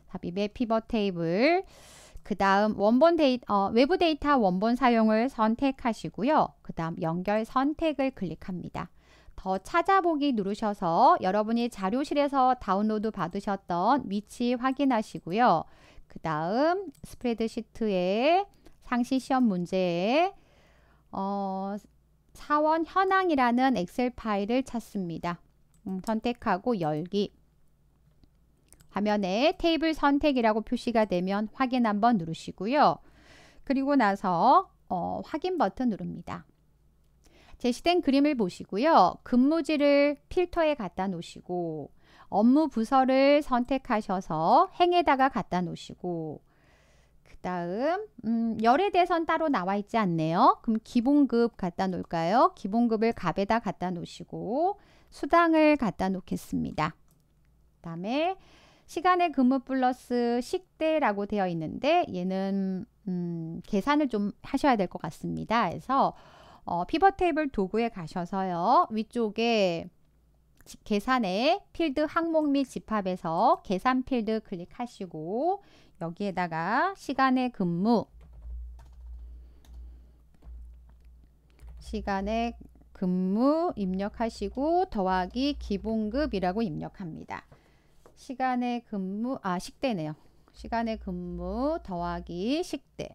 삽입에 피벗 테이블 그 다음 원본 데이터, 어, 외부 데이터 원본 사용을 선택하시고요. 그 다음 연결 선택을 클릭합니다. 더 찾아보기 누르셔서 여러분이 자료실에서 다운로드 받으셨던 위치 확인하시고요. 그 다음 스프레드시트에 상시 시험 문제에 어, 사원 현황이라는 엑셀 파일을 찾습니다. 음, 선택하고 열기. 화면에 테이블 선택이라고 표시가 되면 확인 한번 누르시고요. 그리고 나서 어, 확인 버튼 누릅니다. 제시된 그림을 보시고요. 근무지를 필터에 갖다 놓으시고 업무 부서를 선택하셔서 행에다가 갖다 놓으시고 그 다음 음, 열에 대해선 따로 나와 있지 않네요. 그럼 기본급 갖다 놓을까요? 기본급을 갑에다 갖다 놓으시고 수당을 갖다 놓겠습니다. 그 다음에 시간의 근무 플러스 식대라고 되어 있는데 얘는 음, 계산을 좀 하셔야 될 것 같습니다. 그래서 어, 피벗 테이블 도구에 가셔서요. 위쪽에 계산의 필드 항목 및 집합에서 계산 필드 클릭하시고 여기에다가 시간의 근무 시간의 근무 입력하시고 더하기 기본급이라고 입력합니다. 시간의 근무 아 식대네요. 시간의 근무 더하기 식대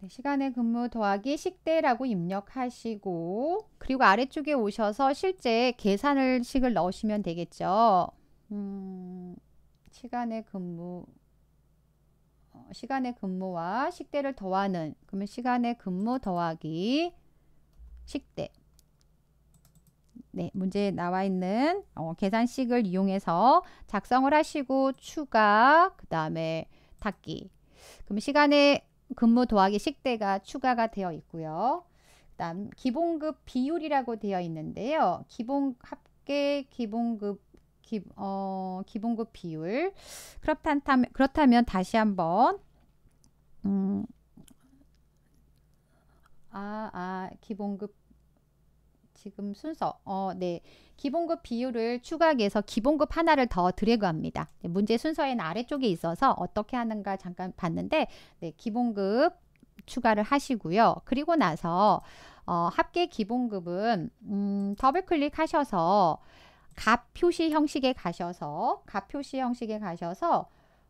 네, 시간의 근무 더하기 식대라고 입력하시고 그리고 아래쪽에 오셔서 실제 계산을 식을 넣으시면 되겠죠. 음, 시간의 근무 어, 시간의 근무와 식대를 더하는 그러면 시간의 근무 더하기 식대 네, 문제에 나와 있는 어, 계산식을 이용해서 작성을 하시고 추가 그 다음에 닫기 그럼 시간의 근무 도하기 식대가 추가가 되어 있고요. 그다음 기본급 비율이라고 되어 있는데요. 기본 합계 기본급 기, 어, 기본급 비율 그렇다면 그렇다면 다시 한번 음, 아, 아, 기본급 지금 순서 어, 네 기본급 비율을 추가해서 기본급 하나를 더 드래그합니다. 네, 문제 순서에 아래쪽에 있어서 어떻게 하는가 잠깐 봤는데 네, 기본급 추가를 하시고요. 그리고 나서 어, 합계 기본급은 음, 더블 클릭하셔서 값 표시 형식에 가셔서 값 표시 형식에 가셔서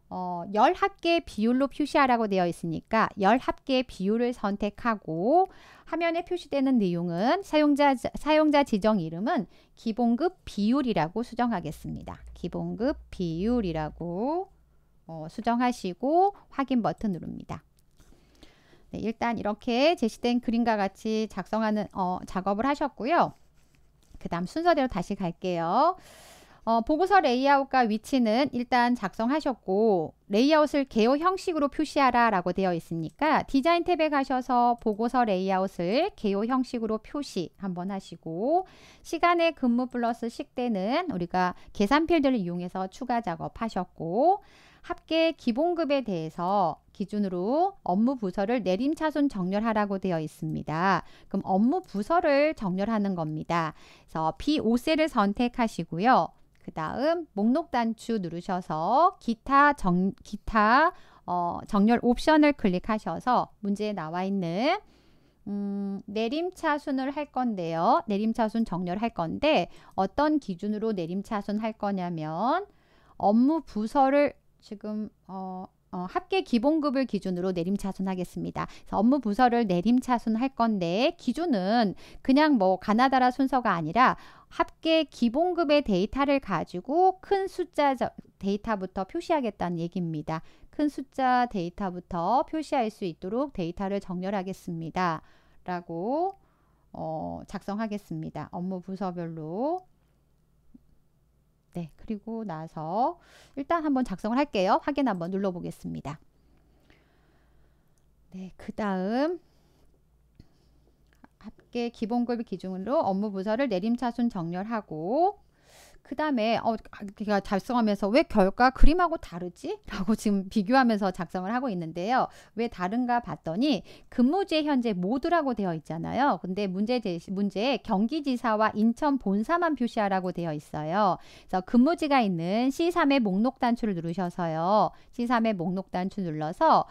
어, 열 합계 비율로 표시하라고 되어 있으니까 열 합계 비율을 선택하고 화면에 표시되는 내용은 사용자, 사용자 지정 이름은 기본급 비율이라고 수정하겠습니다. 기본급 비율이라고 어, 수정하시고 확인 버튼 누릅니다. 네, 일단 이렇게 제시된 그림과 같이 작성하는 어, 작업을 하셨고요. 그 다음 순서대로 다시 갈게요. 어, 보고서 레이아웃과 위치는 일단 작성하셨고 레이아웃을 개요 형식으로 표시하라 라고 되어 있으니까 디자인 탭에 가셔서 보고서 레이아웃을 개요 형식으로 표시 한번 하시고 시간의 근무 플러스 식대는 우리가 계산 필드를 이용해서 추가 작업하셨고 합계 기본급에 대해서 기준으로 업무 부서를 내림차순 정렬하라고 되어 있습니다. 그럼 업무 부서를 정렬하는 겁니다. 그래서 B5셀을 선택하시고요. 그 다음 목록 단추 누르셔서 기타 정, 기타 어, 정렬 옵션을 클릭하셔서 문제에 나와 있는 음, 내림차순을 할 건데요. 내림차순 정렬할 건데 어떤 기준으로 내림차순 할 거냐면 업무 부서를 지금 어, 어, 합계 기본급을 기준으로 내림차순하겠습니다. 업무 부서를 내림차순할 건데 기준은 그냥 뭐 가나다라 순서가 아니라 합계 기본급의 데이터를 가지고 큰 숫자 데이터부터 표시하겠다는 얘기입니다. 큰 숫자 데이터부터 표시할 수 있도록 데이터를 정렬하겠습니다. 라고 어, 작성하겠습니다. 업무 부서별로 네, 그리고 나서 일단 한번 작성을 할게요. 확인 한번 눌러보겠습니다. 네, 그 다음 합계 기본급 기준으로 업무 부서를 내림차순 정렬하고 그 다음에 어, 제가 아, 그러니까 작성하면서 왜 결과 그림하고 다르지? 라고 지금 비교하면서 작성을 하고 있는데요. 왜 다른가 봤더니 근무지에 현재 모두라고 되어 있잖아요. 근데 문제 제시, 문제에 경기지사와 인천 본사만 표시하라고 되어 있어요. 그래서 근무지가 있는 C3의 목록 단추를 누르셔서요. C3의 목록 단추 눌러서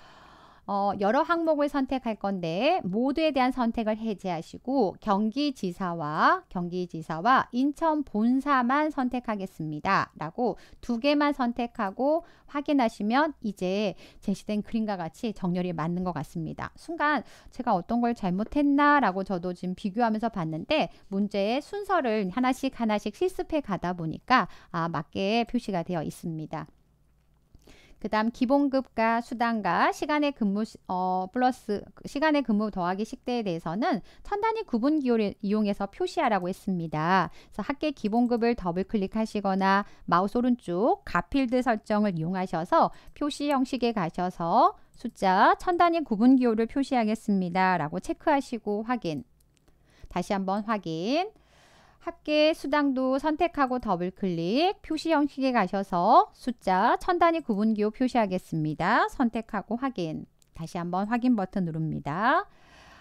어, 여러 항목을 선택할 건데 모두에 대한 선택을 해제하시고 경기지사와 경기지사와 인천 본사만 선택하겠습니다. 라고 두 개만 선택하고 확인하시면 이제 제시된 그림과 같이 정렬이 맞는 것 같습니다. 순간 제가 어떤 걸 잘못했나 라고 저도 지금 비교하면서 봤는데 문제의 순서를 하나씩 하나씩 실습해 가다 보니까 아, 맞게 표시가 되어 있습니다. 그 다음 기본급과 수당과 시간의 근무 어, 플러스 그 시간의 근무 더하기 식대에 대해서는 천 단위 구분 기호를 이용해서 표시하라고 했습니다. 그래서 학계 기본급을 더블 클릭하시거나 마우스 오른쪽 가필드 설정을 이용하셔서 표시 형식에 가셔서 숫자 천 단위 구분 기호를 표시하겠습니다. 라고 체크하시고 확인 다시 한번 확인 합계 수당도 선택하고 더블 클릭 표시 형식에 가셔서 숫자 천 단위 구분기호 표시하겠습니다. 선택하고 확인. 다시 한번 확인 버튼 누릅니다.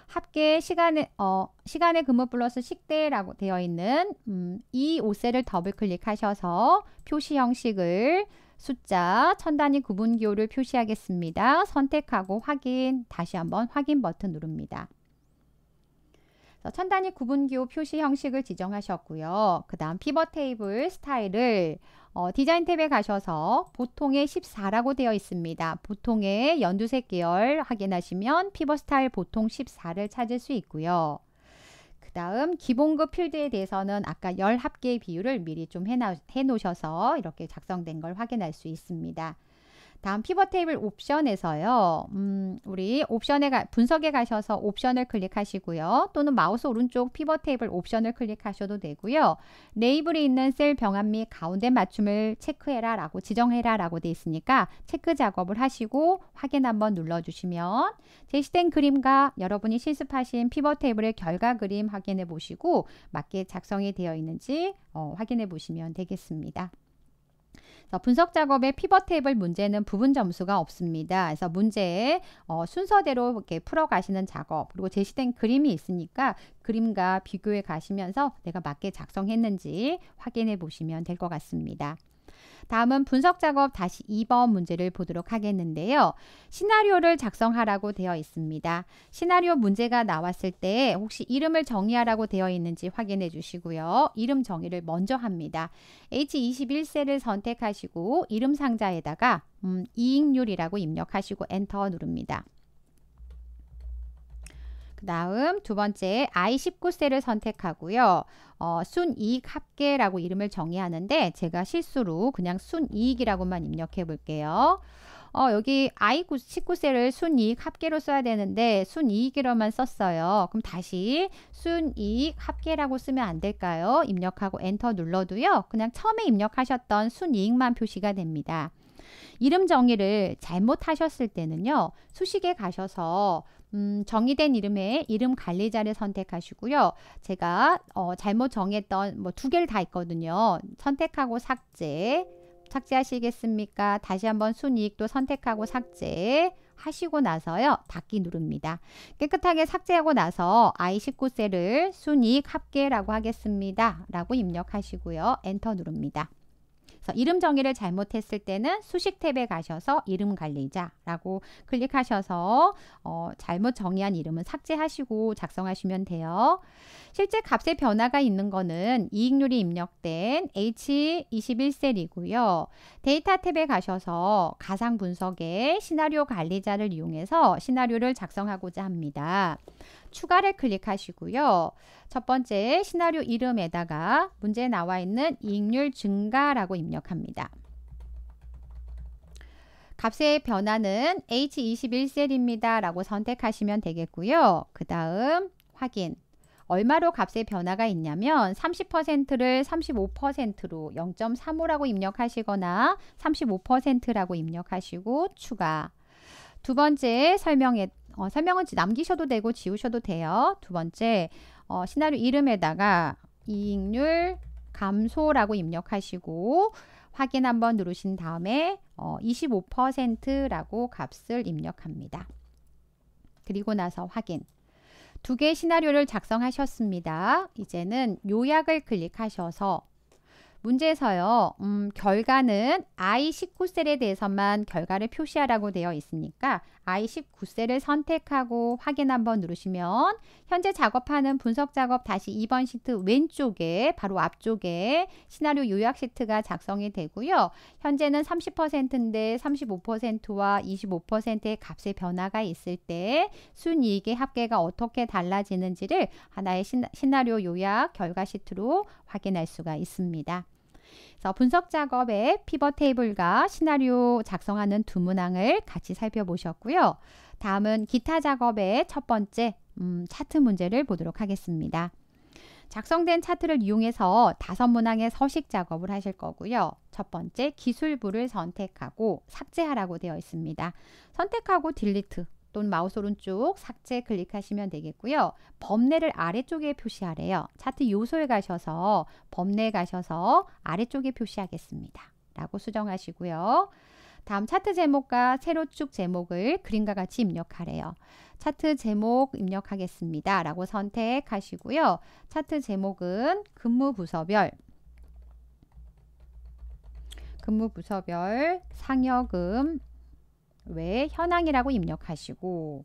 합계 시간에 어 시간의 근무 플러스 식대라고 되어 있는 음, 이 오셀을 더블 클릭하셔서 표시 형식을 숫자 천 단위 구분기호를 표시하겠습니다. 선택하고 확인. 다시 한번 확인 버튼 누릅니다. 천단위 구분기호 표시 형식을 지정하셨고요. 그 다음 피벗 테이블 스타일을 어, 디자인 탭에 가셔서 보통의 14라고 되어 있습니다. 보통의 연두색 계열 확인하시면 피벗 스타일 보통 14를 찾을 수 있고요. 그 다음 기본급 필드에 대해서는 아까 열 합계의 비율을 미리 좀해 해놓으셔서 이렇게 작성된 걸 확인할 수 있습니다. 다음 피벗 테이블 옵션에서요. 음, 우리 옵션에 가, 분석에 가셔서 옵션을 클릭하시고요. 또는 마우스 오른쪽 피벗 테이블 옵션을 클릭하셔도 되고요. 레이블이 있는 셀 병합 및 가운데 맞춤을 체크해라 라고 지정해라 라고 돼 있으니까 체크 작업을 하시고 확인 한번 눌러주시면 제시된 그림과 여러분이 실습하신 피벗 테이블의 결과 그림 확인해 보시고 맞게 작성이 되어 있는지 어, 확인해 보시면 되겠습니다. 분석 작업의 피벗 테이블 문제는 부분 점수가 없습니다. 그래서 문제의 어, 순서대로 이렇게 풀어가시는 작업 그리고 제시된 그림이 있으니까 그림과 비교해 가시면서 내가 맞게 작성했는지 확인해 보시면 될 것 같습니다. 다음은 분석 작업 다시 2번 문제를 보도록 하겠는데요. 시나리오를 작성하라고 되어 있습니다. 시나리오 문제가 나왔을 때 혹시 이름을 정의하라고 되어 있는지 확인해 주시고요. 이름 정의를 먼저 합니다. H21셀을 선택하시고 이름 상자에다가 음, 이익률이라고 입력하시고 엔터 누릅니다. 다음 두 번째 I19셀을 선택하고요. 어, 순이익 합계라고 이름을 정의하는데 제가 실수로 그냥 순이익이라고만 입력해 볼게요. 어, 여기 I19셀을 순이익 합계로 써야 되는데 순이익이로만 썼어요. 그럼 다시 순이익 합계라고 쓰면 안 될까요? 입력하고 엔터 눌러도요. 그냥 처음에 입력하셨던 순이익만 표시가 됩니다. 이름 정의를 잘못하셨을 때는요. 수식에 가셔서 음, 정의된 이름에 이름 관리자를 선택하시고요. 제가 어, 잘못 정했던 뭐두 개를 다 있거든요. 선택하고 삭제. 삭제하시겠습니까? 다시 한번 순이익도 선택하고 삭제. 하시고 나서요. 닫기 누릅니다. 깨끗하게 삭제하고 나서 I19셀을 순이익 합계라고 하겠습니다. 라고 입력하시고요. 엔터 누릅니다. 그래서 이름 정의를 잘못했을 때는 수식 탭에 가셔서 이름 관리자라고 클릭하셔서 어, 잘못 정의한 이름은 삭제하시고 작성하시면 돼요. 실제 값의 변화가 있는 거는 이익률이 입력된 H21셀이고요. 데이터 탭에 가셔서 가상 분석에 시나리오 관리자를 이용해서 시나리오를 작성하고자 합니다. 추가를 클릭하시고요. 첫 번째 시나리오 이름에다가 문제에 나와 있는 이익률 증가라고 입력합니다. 값의 변화는 H21셀입니다. 라고 선택하시면 되겠고요. 그 다음 확인. 얼마로 값의 변화가 있냐면 30%를 35%로 0.35라고 입력하시거나 35%라고 입력하시고 추가. 두 번째 설명에 어, 설명은 남기셔도 되고 지우셔도 돼요. 두 번째, 어, 시나리오 이름에다가 이익률 감소라고 입력하시고 확인 한번 누르신 다음에 어, 25%라고 값을 입력합니다. 그리고 나서 확인. 두 개의 시나리오를 작성하셨습니다. 이제는 요약을 클릭하셔서 문제에서요. 음, 결과는 I19셀에 대해서만 결과를 표시하라고 되어 있으니까 아이 19세를 선택하고 확인 한번 누르시면 현재 작업하는 분석 작업 다시 2번 시트 왼쪽에 바로 앞쪽에 시나리오 요약 시트가 작성이 되고요. 현재는 30%인데 35%와 25%의 값의 변화가 있을 때 순이익의 합계가 어떻게 달라지는지를 하나의 시나리오 요약 결과 시트로 확인할 수가 있습니다. 그래서 분석 작업에 피벗 테이블과 시나리오 작성하는 두 문항을 같이 살펴보셨고요. 다음은 기타 작업의 첫 번째 음, 차트 문제를 보도록 하겠습니다. 작성된 차트를 이용해서 다섯 문항의 서식 작업을 하실 거고요. 첫 번째 기술부를 선택하고 삭제하라고 되어 있습니다. 선택하고 딜리트 또는 마우스 오른쪽 삭제 클릭하시면 되겠고요. 범례를 아래쪽에 표시하래요. 차트 요소에 가셔서 범례 가셔서 아래쪽에 표시하겠습니다. 라고 수정하시고요. 다음 차트 제목과 세로축 제목을 그림과 같이 입력하래요. 차트 제목 입력하겠습니다. 라고 선택하시고요. 차트 제목은 근무 부서별 근무 부서별 상여금 왜 현황이라고 입력하시고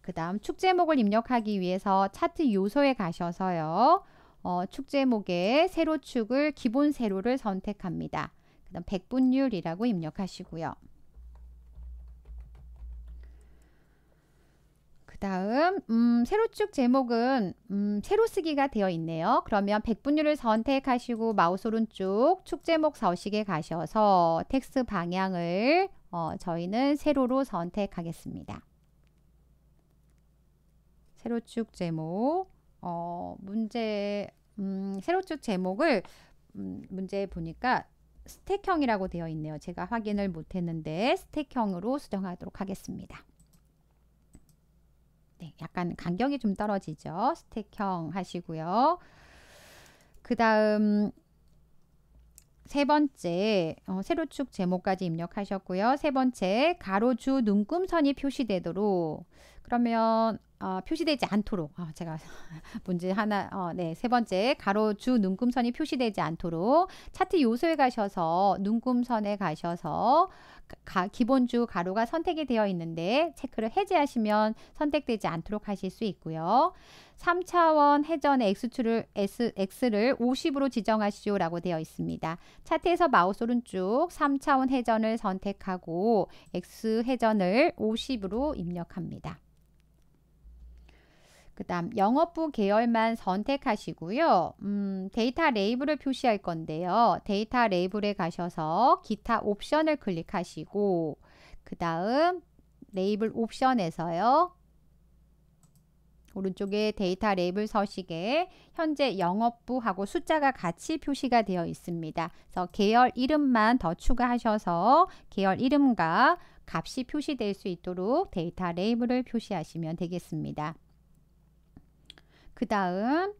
그 다음 축제목을 입력하기 위해서 차트 요소에 가셔서요. 어, 축제목에 세로축을 기본 세로를 선택합니다. 그 다음 백분율이라고 입력하시고요. 그 다음 음, 세로축 제목은 음, 세로 쓰기가 되어 있네요. 그러면 백분율을 선택하시고 마우스 오른쪽 축제목 서식에 가셔서 텍스트 방향을 어, 저희는 세로로 선택하겠습니다. 세로축 제목 어, 문제 음, 세로축 제목을 음, 문제 보니까 스택형이라고 되어 있네요. 제가 확인을 못했는데 스택형으로 수정하도록 하겠습니다. 네, 약간 간격이 좀 떨어지죠. 스택형 하시고요. 그 다음 세 번째 어, 세로축 제목까지 입력하셨고요. 세 번째 가로주 눈금선이 표시되도록 그러면 어, 표시되지 않도록 어, 제가 문제 하나 어, 네세 번째 가로주 눈금선이 표시되지 않도록 차트 요소에 가셔서 눈금선에 가셔서 가, 기본주 가로가 선택이 되어 있는데 체크를 해제하시면 선택되지 않도록 하실 수 있고요. 3차원 회전의 X축을, S, X를 50으로 지정하시오 라고 되어 있습니다. 차트에서 마우스 오른쪽 3차원 회전을 선택하고 X회전을 50으로 입력합니다. 그 다음 영업부 계열만 선택하시고요. 음, 데이터 레이블을 표시할 건데요. 데이터 레이블에 가셔서 기타 옵션을 클릭하시고 그 다음 레이블 옵션에서요. 오른쪽에 데이터 레이블 서식에 현재 영업부하고 숫자가 같이 표시가 되어 있습니다. 그래서 계열 이름만 더 추가하셔서 계열 이름과 값이 표시될 수 있도록 데이터 레이블을 표시하시면 되겠습니다. 그 다음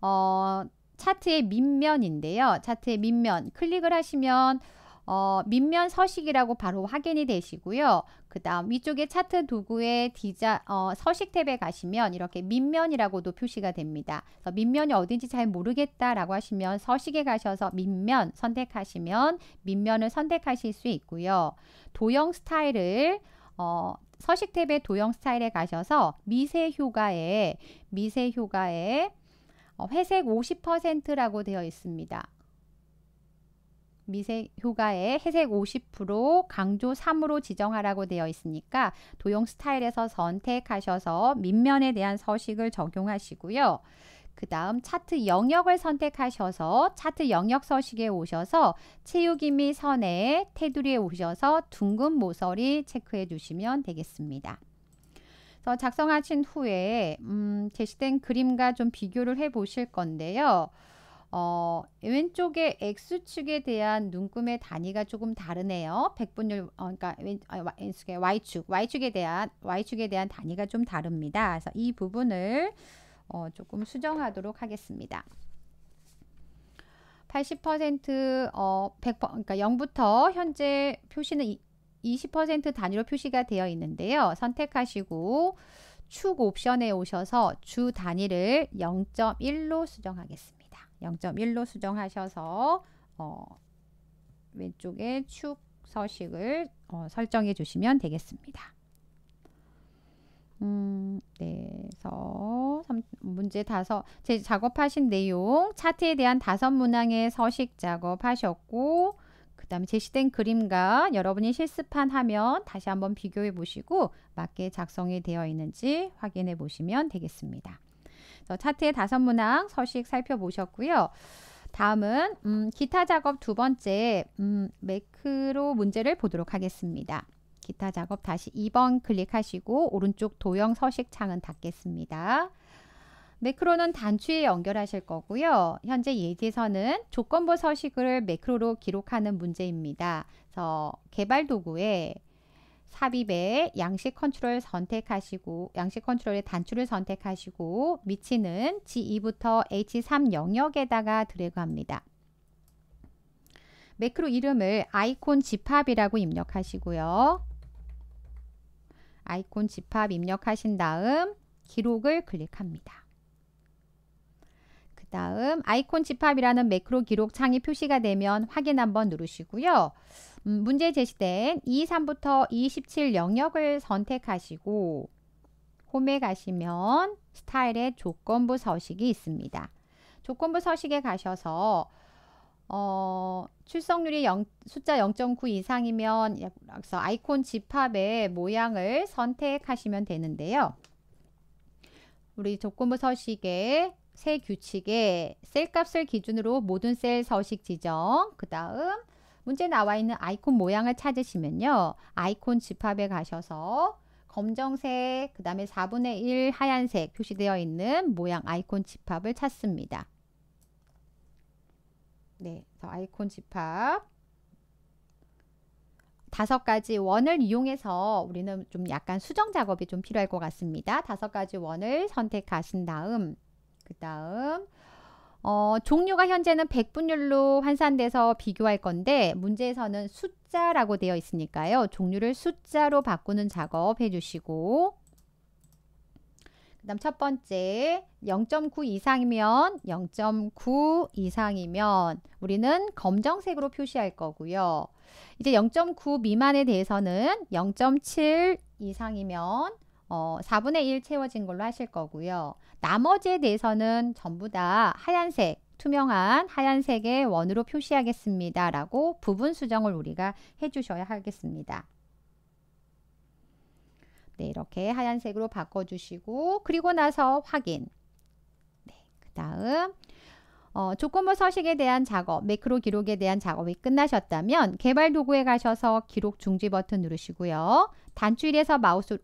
어, 차트의 밑면인데요. 차트의 밑면 클릭을 하시면 어, 밑면 서식이라고 바로 확인이 되시고요. 그 다음 위쪽에 차트 도구의 디자 어, 서식 탭에 가시면 이렇게 밑면이라고도 표시가 됩니다. 그래서 밑면이 어딘지 잘 모르겠다라고 하시면 서식에 가셔서 밑면 선택하시면 밑면을 선택하실 수 있고요. 도형 스타일을 어, 서식 탭의 도형 스타일에 가셔서 미세 효과에 미세 효과에 어, 회색 50%라고 되어 있습니다. 미세 효과에 회색 50% 강조 3으로 지정하라고 되어 있으니까 도형 스타일에서 선택하셔서 밑면에 대한 서식을 적용하시고요. 그 다음 차트 영역을 선택하셔서 차트 영역 서식에 오셔서 채우기 및 선의 테두리에 오셔서 둥근 모서리 체크해 주시면 되겠습니다. 그래서 작성하신 후에 음, 제시된 그림과 좀 비교를 해 보실 건데요. 어, 왼쪽에 X축에 대한 눈금의 단위가 조금 다르네요. 백분율 어, 그러니까 아, Y축, Y축에 대한 Y축에 대한 단위가 좀 다릅니다. 그래서 이 부분을 어, 조금 수정하도록 하겠습니다. 80% 어, 100% 그러니까 0부터 현재 표시는 20% 단위로 표시가 되어 있는데요. 선택하시고 축 옵션에 오셔서 주 단위를 0.1로 수정하겠습니다. 0.1로 수정하셔서 어, 왼쪽에 축 서식을 어, 설정해 주시면 되겠습니다. 음, 네. 그래서 문제 다섯 제 작업하신 내용 차트에 대한 다섯 문항의 서식 작업하셨고 그다음에 제시된 그림과 여러분이 실습한 화면 다시 한번 비교해 보시고 맞게 작성이 되어 있는지 확인해 보시면 되겠습니다. 차트의 다섯 문항 서식 살펴보셨고요. 다음은 음, 기타 작업 두 번째 음, 매크로 문제를 보도록 하겠습니다. 기타 작업 다시 2번 클릭하시고 오른쪽 도형 서식 창은 닫겠습니다. 매크로는 단추에 연결하실 거고요. 현재 예제서는 조건부 서식을 매크로로 기록하는 문제입니다. 그래서 개발 도구에 삽입에 양식 컨트롤 선택하시고 양식 컨트롤의 단추를 선택하시고 위치는 G2부터 H3 영역에다가 드래그합니다. 매크로 이름을 아이콘 집합이라고 입력하시고요. 아이콘 집합 입력하신 다음 기록을 클릭합니다. 그 다음 아이콘 집합이라는 매크로 기록 창이 표시가 되면 확인 한번 누르시고요. 음, 문제 제시된 23부터 27 영역을 선택하시고 홈에 가시면 스타일의 조건부 서식이 있습니다. 조건부 서식에 가셔서 어, 출석률이 0, 숫자 0.9 이상이면 그래서 아이콘 집합의 모양을 선택하시면 되는데요. 우리 조건부 서식의 세 규칙에 셀 값을 기준으로 모든 셀 서식 지정 그 다음 문제 나와 있는 아이콘 모양을 찾으시면요. 아이콘 집합에 가셔서 검정색 그 다음에 4분의 1 하얀색 표시되어 있는 모양 아이콘 집합을 찾습니다. 네, 그래서 아이콘 집합 다섯 가지 원을 이용해서 우리는 좀 약간 수정 작업이 좀 필요할 것 같습니다. 다섯 가지 원을 선택하신 다음 그 다음 어, 종류가 현재는 백분율로 환산돼서 비교할 건데 문제에서는 숫자라고 되어 있으니까요. 종류를 숫자로 바꾸는 작업 해주시고 그 다음 첫 번째 0.9 이상이면 0.9 이상이면 우리는 검정색으로 표시할 거고요. 이제 0.9 미만에 대해서는 0.7 이상이면 어, 4분의 1 채워진 걸로 하실 거고요. 나머지에 대해서는 전부 다 하얀색 투명한 하얀색의 원으로 표시하겠습니다. 라고 부분 수정을 우리가 해주셔야 하겠습니다. 네, 이렇게 하얀색으로 바꿔주시고 그리고 나서 확인. 네, 그 다음 어, 조건부 서식에 대한 작업, 매크로 기록에 대한 작업이 끝나셨다면 개발 도구에 가셔서 기록 중지 버튼 누르시고요. 단추일에서 마우스,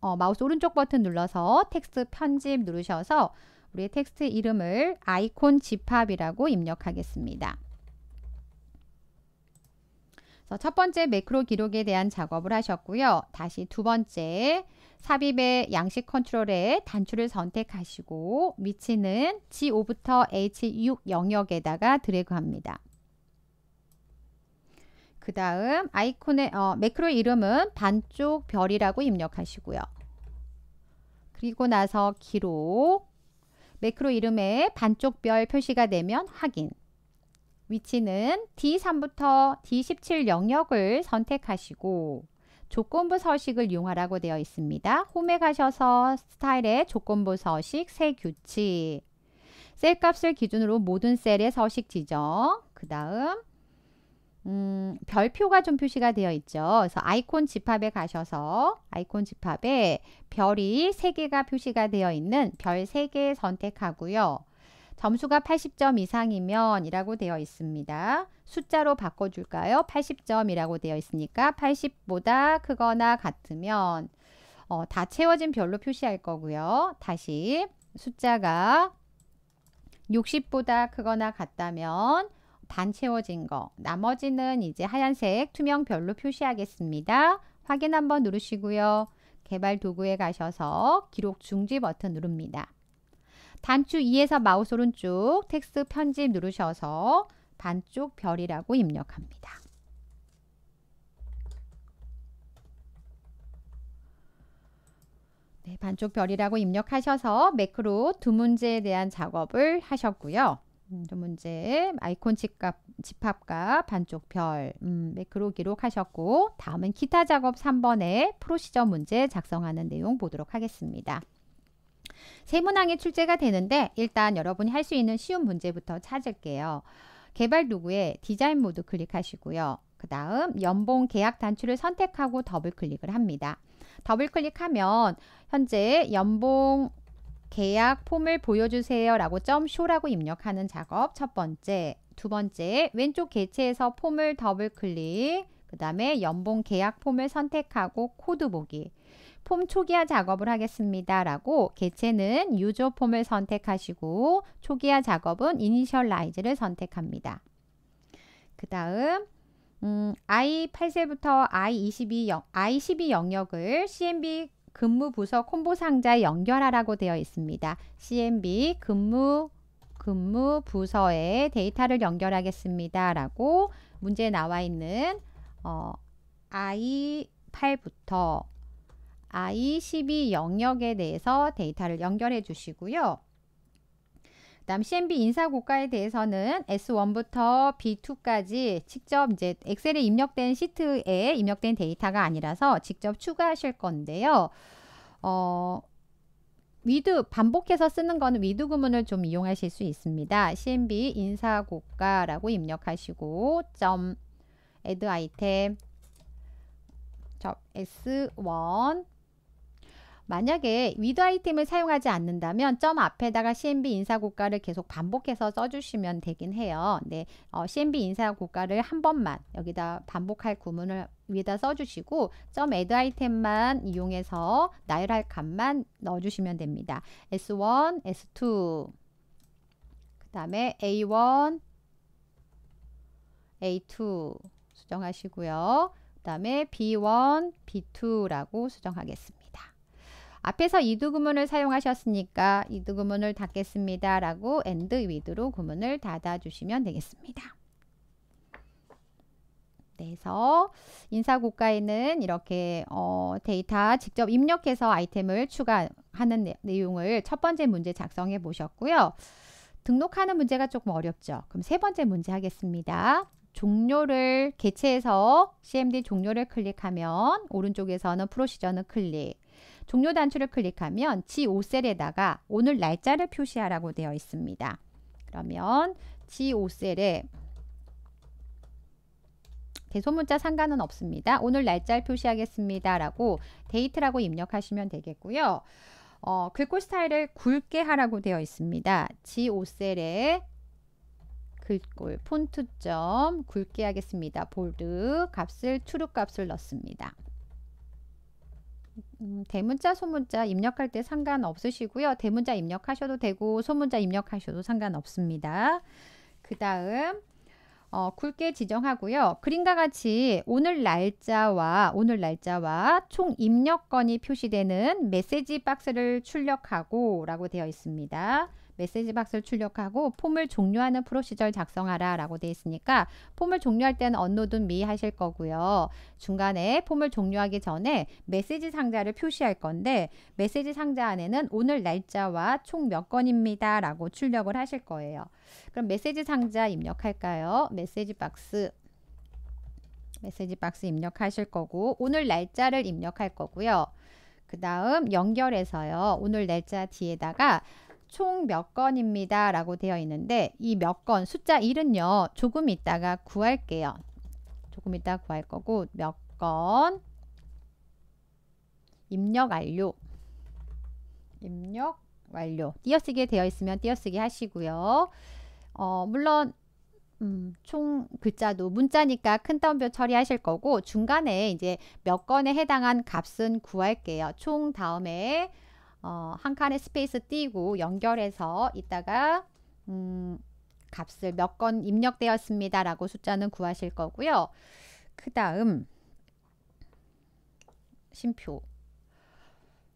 어, 마우스 오른쪽 버튼 눌러서 텍스트 편집 누르셔서 우리의 텍스트 이름을 아이콘 집합이라고 입력하겠습니다. 첫 번째 매크로 기록에 대한 작업을 하셨고요. 다시 두 번째 삽입의 양식 컨트롤에 단추를 선택하시고 위치는 G5부터 H6 영역에다가 드래그합니다. 그 다음 아이콘의 어, 매크로 이름은 반쪽 별이라고 입력하시고요. 그리고 나서 기록 매크로 이름에 반쪽 별 표시가 되면 확인 위치는 D3부터 D17 영역을 선택하시고 조건부 서식을 이용하라고 되어 있습니다. 홈에 가셔서 스타일의 조건부 서식 새 규칙 셀 값을 기준으로 모든 셀의 서식 지정 그 다음 음, 별표가 좀 표시가 되어 있죠. 그래서 아이콘 집합에 가셔서 아이콘 집합에 별이 3개가 표시가 되어 있는 별 3개 선택하고요. 점수가 80점 이상이면 이라고 되어 있습니다. 숫자로 바꿔줄까요? 80점이라고 되어 있으니까 80보다 크거나 같으면 어, 다 채워진 별로 표시할 거고요. 다시 숫자가 60보다 크거나 같다면 반 채워진 거 나머지는 이제 하얀색 투명 별로 표시하겠습니다. 확인 한번 누르시고요. 개발 도구에 가셔서 기록 중지 버튼 누릅니다. 단추 2에서 마우스 오른쪽 텍스 편집 누르셔서 반쪽 별이라고 입력합니다. 네, 반쪽 별이라고 입력하셔서 매크로 두 문제에 대한 작업을 하셨고요. 음, 두 문제 아이콘 집값, 집합과 반쪽 별 음, 매크로 기록하셨고 다음은 기타 작업 3번의 프로시저 문제 작성하는 내용 보도록 하겠습니다. 세문항에 출제가 되는데 일단 여러분이 할 수 있는 쉬운 문제부터 찾을게요. 개발 도구에 디자인 모드 클릭하시고요. 그 다음 연봉 계약 단추를 선택하고 더블 클릭을 합니다. 더블 클릭하면 현재 연봉 계약 폼을 보여주세요 라고 점쇼라고 입력하는 작업 첫 번째 두 번째 왼쪽 개체에서 폼을 더블 클릭 그 다음에 연봉 계약 폼을 선택하고 코드 보기 폼 초기화 작업을 하겠습니다. 라고 개체는 유저 폼을 선택하시고 초기화 작업은 이니셜라이즈를 선택합니다. 그 다음 음, I8세부터 i 2 2 영역을 CMB 근무 부서 콤보 상자에 연결하라고 되어 있습니다. CMB 근무 근무 부서에 데이터를 연결하겠습니다. 라고 문제에 나와 있는 어, I8부터 I12 영역에 대해서 데이터를 연결해 주시고요. 다음 CMB 인사고가에 대해서는 S1부터 B2까지 직접 이제 엑셀에 입력된 시트에 입력된 데이터가 아니라서 직접 추가하실 건데요. 어, 위드 반복해서 쓰는 거는 위드 구문을 좀 이용하실 수 있습니다. CMB 인사고가라고 입력하시고 점 add 아이템 점 S1 만약에 위드 아이템을 사용하지 않는다면 점 앞에다가 CMB 인사고가를 계속 반복해서 써주시면 되긴 해요. 네, 어, CMB 인사고가를 한 번만 여기다 반복할 구문을 위에다 써주시고 점 add 아이템만 이용해서 나열할 값만 넣어주시면 됩니다. S1, S2 그 다음에 A1, A2 수정하시고요. 그 다음에 B1, B2라고 수정하겠습니다. 앞에서 이두 구문을 사용하셨으니까 이두 구문을 닫겠습니다. 라고 and with로 구문을 닫아주시면 되겠습니다. 그래서 인사고가에는 이렇게 어, 데이터 직접 입력해서 아이템을 추가하는 내, 내용을 첫 번째 문제 작성해 보셨고요. 등록하는 문제가 조금 어렵죠. 그럼 세 번째 문제 하겠습니다. 종료를 개체에서 CMD 종료를 클릭하면 오른쪽에서는 프로시저는 클릭 종료 단추를 클릭하면 G5셀에다가 오늘 날짜를 표시하라고 되어 있습니다. 그러면 G5셀에 대소문자 상관은 없습니다. 오늘 날짜를 표시하겠습니다. 라고 데이트라고 입력하시면 되겠고요. 어, 글꼴 스타일을 굵게 하라고 되어 있습니다. G5셀에 글꼴 폰트점 굵게 하겠습니다. 볼드 값을 추루 값을 넣습니다. 음, 대문자 소문자 입력할 때 상관없으시고요. 대문자 입력하셔도 되고 소문자 입력하셔도 상관없습니다. 그 다음 어, 굵게 지정하고요. 그림과 같이 오늘 날짜와 오늘 날짜와 총 입력건이 표시되는 메시지 박스를 출력하고 라고 되어 있습니다. 메시지 박스를 출력하고 폼을 종료하는 프로시절 작성하라 라고 되어 있으니까 폼을 종료할 때는 언노든 미 하실 거고요. 중간에 폼을 종료하기 전에 메시지 상자를 표시할 건데 메시지 상자 안에는 오늘 날짜와 총 몇 건입니다 라고 출력을 하실 거예요. 그럼 메시지 상자 입력할까요? 메시지 박스 메시지 박스 입력하실 거고 오늘 날짜를 입력할 거고요. 그 다음 연결해서요. 오늘 날짜 뒤에다가 총몇 건입니다. 라고 되어 있는데 이 몇 건 숫자 1은요. 조금 있다가 구할게요. 조금 있다 구할 거고 몇 건 입력 완료 입력 완료 띄어쓰기 되어 있으면 띄어쓰기 하시고요. 어, 물론 음, 총 글자도 문자니까 큰 따옴표 처리하실 거고 중간에 이제 몇 건에 해당한 값은 구할게요. 총 다음에 어, 한칸의 스페이스 띄고 연결해서 이따가 음, 값을 몇 건 입력되었습니다. 라고 숫자는 구하실 거고요. 그 다음 심표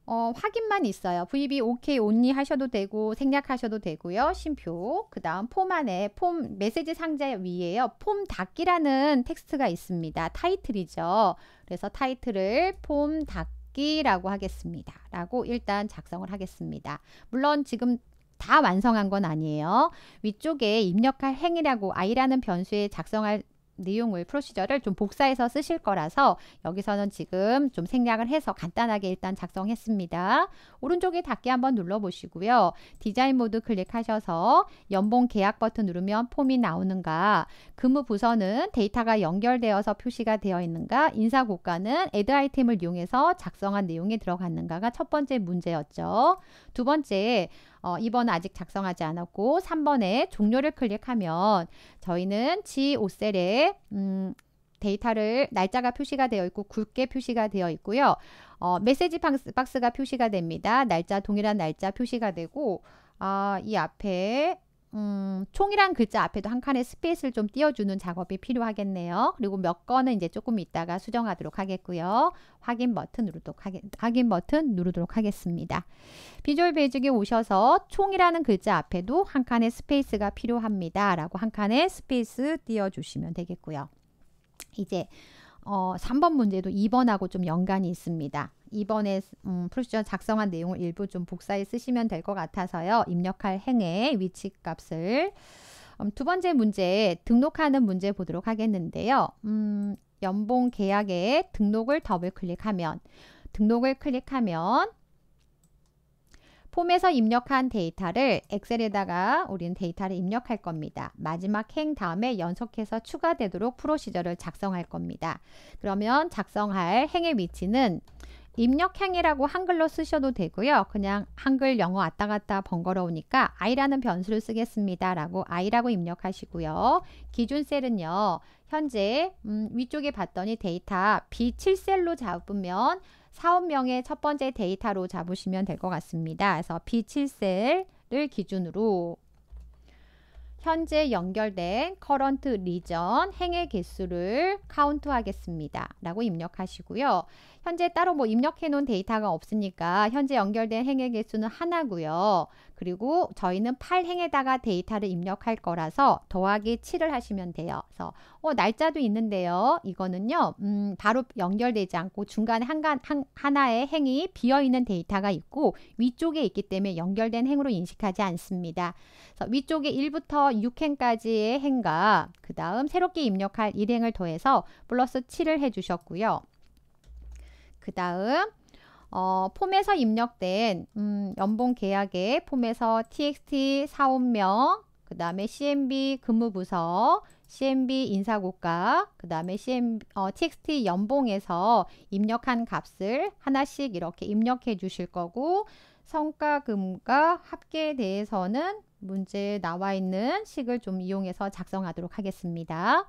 어, 확인만 있어요. VB OK ONLY 하셔도 되고 생략하셔도 되고요. 심표 그 다음 폼 안에 폼 메시지 상자 위에요. 폼 닫기라는 텍스트가 있습니다. 타이틀이죠. 그래서 타이틀을 폼 닫기 적기라고 하겠습니다. 라고 일단 작성을 하겠습니다. 물론 지금 다 완성한 건 아니에요. 위쪽에 입력할 행이라고 i라는 변수에 작성할 내용을 프로시저를 좀 복사해서 쓰실 거라서 여기서는 지금 좀 생략을 해서 간단하게 일단 작성했습니다. 오른쪽에 닫기 한번 눌러보시고요. 디자인 모드 클릭하셔서 연봉 계약 버튼 누르면 폼이 나오는가 근무 부서는 데이터가 연결되어서 표시가 되어 있는가 인사고과는 애드 아이템을 이용해서 작성한 내용이 들어갔는가가 첫 번째 문제였죠. 두 번째 어, 2번은 아직 작성하지 않았고 3번에 종료를 클릭하면 저희는 G5셀에 음, 데이터를 날짜가 표시가 되어 있고 굵게 표시가 되어 있고요. 어, 메시지 박스가 표시가 됩니다. 날짜 동일한 날짜 표시가 되고 아, 이 앞에 음, 총이란 글자 앞에도 한 칸의 스페이스를 좀 띄워주는 작업이 필요하겠네요. 그리고 몇 건은 이제 조금 이따가 수정하도록 하겠고요. 확인 버튼 누르도록 하겠, 확인 버튼 누르도록 하겠습니다. 비주얼 베이직에 오셔서 총이라는 글자 앞에도 한 칸의 스페이스가 필요합니다. 라고 한 칸의 스페이스 띄워주시면 되겠고요. 이제 어, 3번 문제도 2번하고 좀 연관이 있습니다. 이번에 음, 프로시저 작성한 내용을 일부 좀 복사해 쓰시면 될 것 같아서요. 입력할 행의 위치값을 음, 두 번째 문제 등록하는 문제 보도록 하겠는데요. 음, 연봉 계약에 등록을 더블 클릭하면 등록을 클릭하면 폼에서 입력한 데이터를 엑셀에다가 우리는 데이터를 입력할 겁니다. 마지막 행 다음에 연속해서 추가되도록 프로시저를 작성할 겁니다. 그러면 작성할 행의 위치는 입력행이라고 한글로 쓰셔도 되고요. 그냥 한글 영어 왔다 갔다 번거로우니까 i라는 변수를 쓰겠습니다. 라고 i라고 입력하시고요. 기준 셀은요. 현재 음, 위쪽에 봤더니 데이터 B7셀로 잡으면 사업명의 첫 번째 데이터로 잡으시면 될 것 같습니다. 그래서 B7셀을 기준으로 현재 연결된 current region 행의 개수를 카운트 하겠습니다. 라고 입력하시고요. 현재 따로 뭐 입력해 놓은 데이터가 없으니까 현재 연결된 행의 개수는 하나고요. 그리고 저희는 8행에다가 데이터를 입력할 거라서 더하기 7을 하시면 돼요. 그래서 어, 날짜도 있는데요. 이거는요. 음, 바로 연결되지 않고 중간에 한 한, 하나의 행이 비어있는 데이터가 있고 위쪽에 있기 때문에 연결된 행으로 인식하지 않습니다. 그래서 위쪽에 1부터 6행까지의 행과 그 다음 새롭게 입력할 1행을 더해서 플러스 7을 해주셨고요. 그 다음 어, 폼에서 입력된 음, 연봉 계약의 폼에서 txt 사원명, 그 다음에 cmb 근무부서, cmb 인사고가, 그 다음에 어, txt 연봉에서 입력한 값을 하나씩 이렇게 입력해 주실 거고 성과금과 합계에 대해서는 문제에 나와 있는 식을 좀 이용해서 작성하도록 하겠습니다.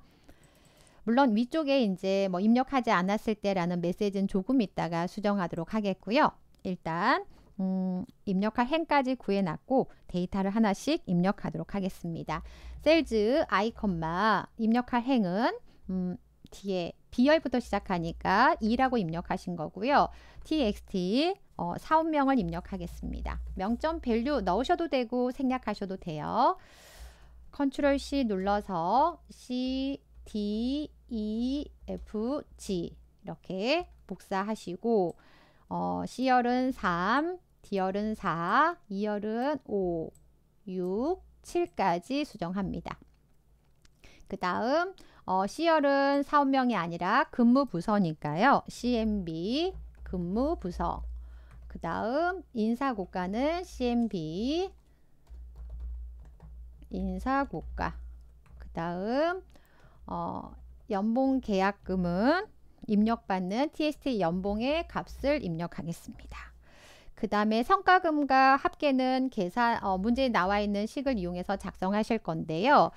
물론 위쪽에 이제 뭐 입력하지 않았을 때라는 메시지는 조금 있다가 수정하도록 하겠고요. 일단 음, 입력할 행까지 구해놨고 데이터를 하나씩 입력하도록 하겠습니다. 셀즈 아이컴마 입력할 행은 음, 뒤에 B열부터 시작하니까 2라고 입력하신 거고요. txt 어, 사업명을 입력하겠습니다. 명점 밸류 넣으셔도 되고 생략하셔도 돼요. 컨트롤 C 눌러서 C, D, E, F, G 이렇게 복사하시고 어, C열은 3, D열은 4, 2열은 e 5, 6, 7까지 수정합니다. 그 다음 어, C열은 사업명이 아니라 근무부서니까요. CMB 근무부서 그 다음 인사국가는 CMB 인사국가그 다음 어, 연봉 계약금은 입력받는 TST 연봉의 값을 입력하겠습니다. 그 다음에 성과금과 합계는 계산 어, 문제에 나와 있는 식을 이용해서 작성하실 건데요.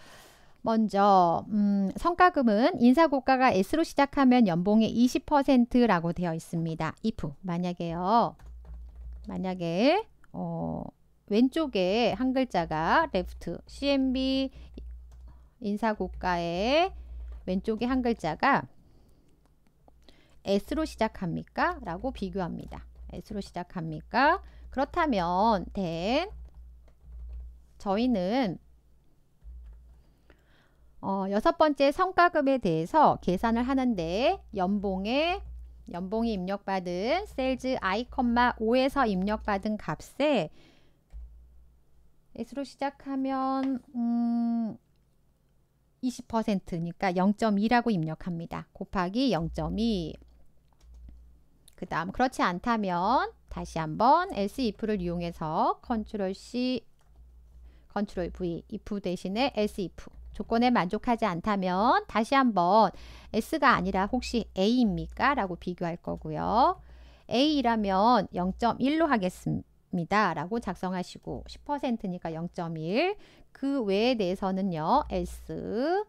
먼저 음, 성과금은 인사고가가 S로 시작하면 연봉의 20%라고 되어 있습니다. if 만약에요. 만약에 어, 왼쪽에 한 글자가 left CMB 인사고가의 왼쪽에 한 글자가 S로 시작합니까? 라고 비교합니다. S로 시작합니까? 그렇다면 then 저희는 어, 여섯 번째 성과급에 대해서 계산을 하는데 연봉에 연봉이 입력받은 셀즈 i, 5에서 입력받은 값에 S로 시작하면 음, 20%니까 0.2라고 입력합니다. 곱하기 0.2. 그 다음 그렇지 않다면 다시 한번 else if를 이용해서 컨트롤 C, 컨트롤 V, if 대신에 else if 조건에 만족하지 않다면 다시 한번 S가 아니라 혹시 A입니까? 라고 비교할 거고요. A라면 0.1로 하겠습니다. 라고 작성하시고 10%니까 0.1그 외에 대해서는요. else,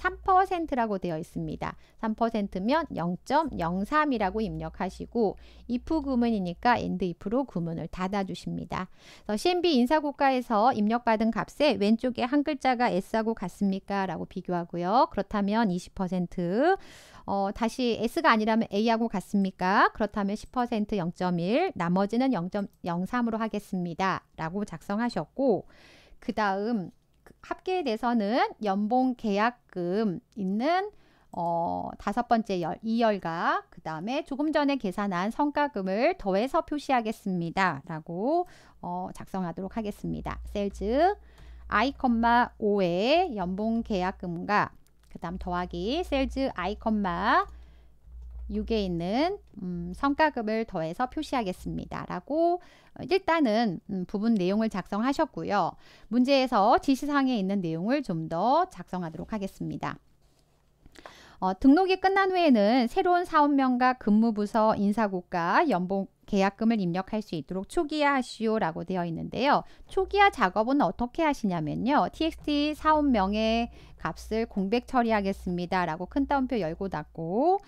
3%라고 되어 있습니다. 3%면 0.03이라고 입력하시고 if 구문이니까 and if로 구문을 닫아주십니다. c n b 인사고가에서 입력받은 값에 왼쪽에 한 글자가 S하고 같습니까? 라고 비교하고요. 그렇다면 20% 어, 다시 S가 아니라면 A하고 같습니까? 그렇다면 10% 0.1 나머지는 0.03으로 하겠습니다. 라고 작성하셨고 그 다음 그 합계에 대해서는 연봉 계약금 있는 어, 다섯 번째 열, 2열과 그 다음에 조금 전에 계산한 성과금을 더해서 표시하겠습니다. 라고 어, 작성하도록 하겠습니다. 셀즈 i, 5의 연봉 계약금과 그 다음 더하기 셀즈 i, 6에 있는 음, 성과금을 더해서 표시하겠습니다. 라고 일단은 음, 부분 내용을 작성하셨고요. 문제에서 지시사항에 있는 내용을 좀 더 작성하도록 하겠습니다. 어, 등록이 끝난 후에는 새로운 사업명과 근무부서, 인사고가, 연봉 계약금을 입력할 수 있도록 초기화하시오 라고 되어 있는데요. 초기화 작업은 어떻게 하시냐면요. txt 사업명의 값을 공백 처리하겠습니다 라고 큰 따옴표 열고 닫고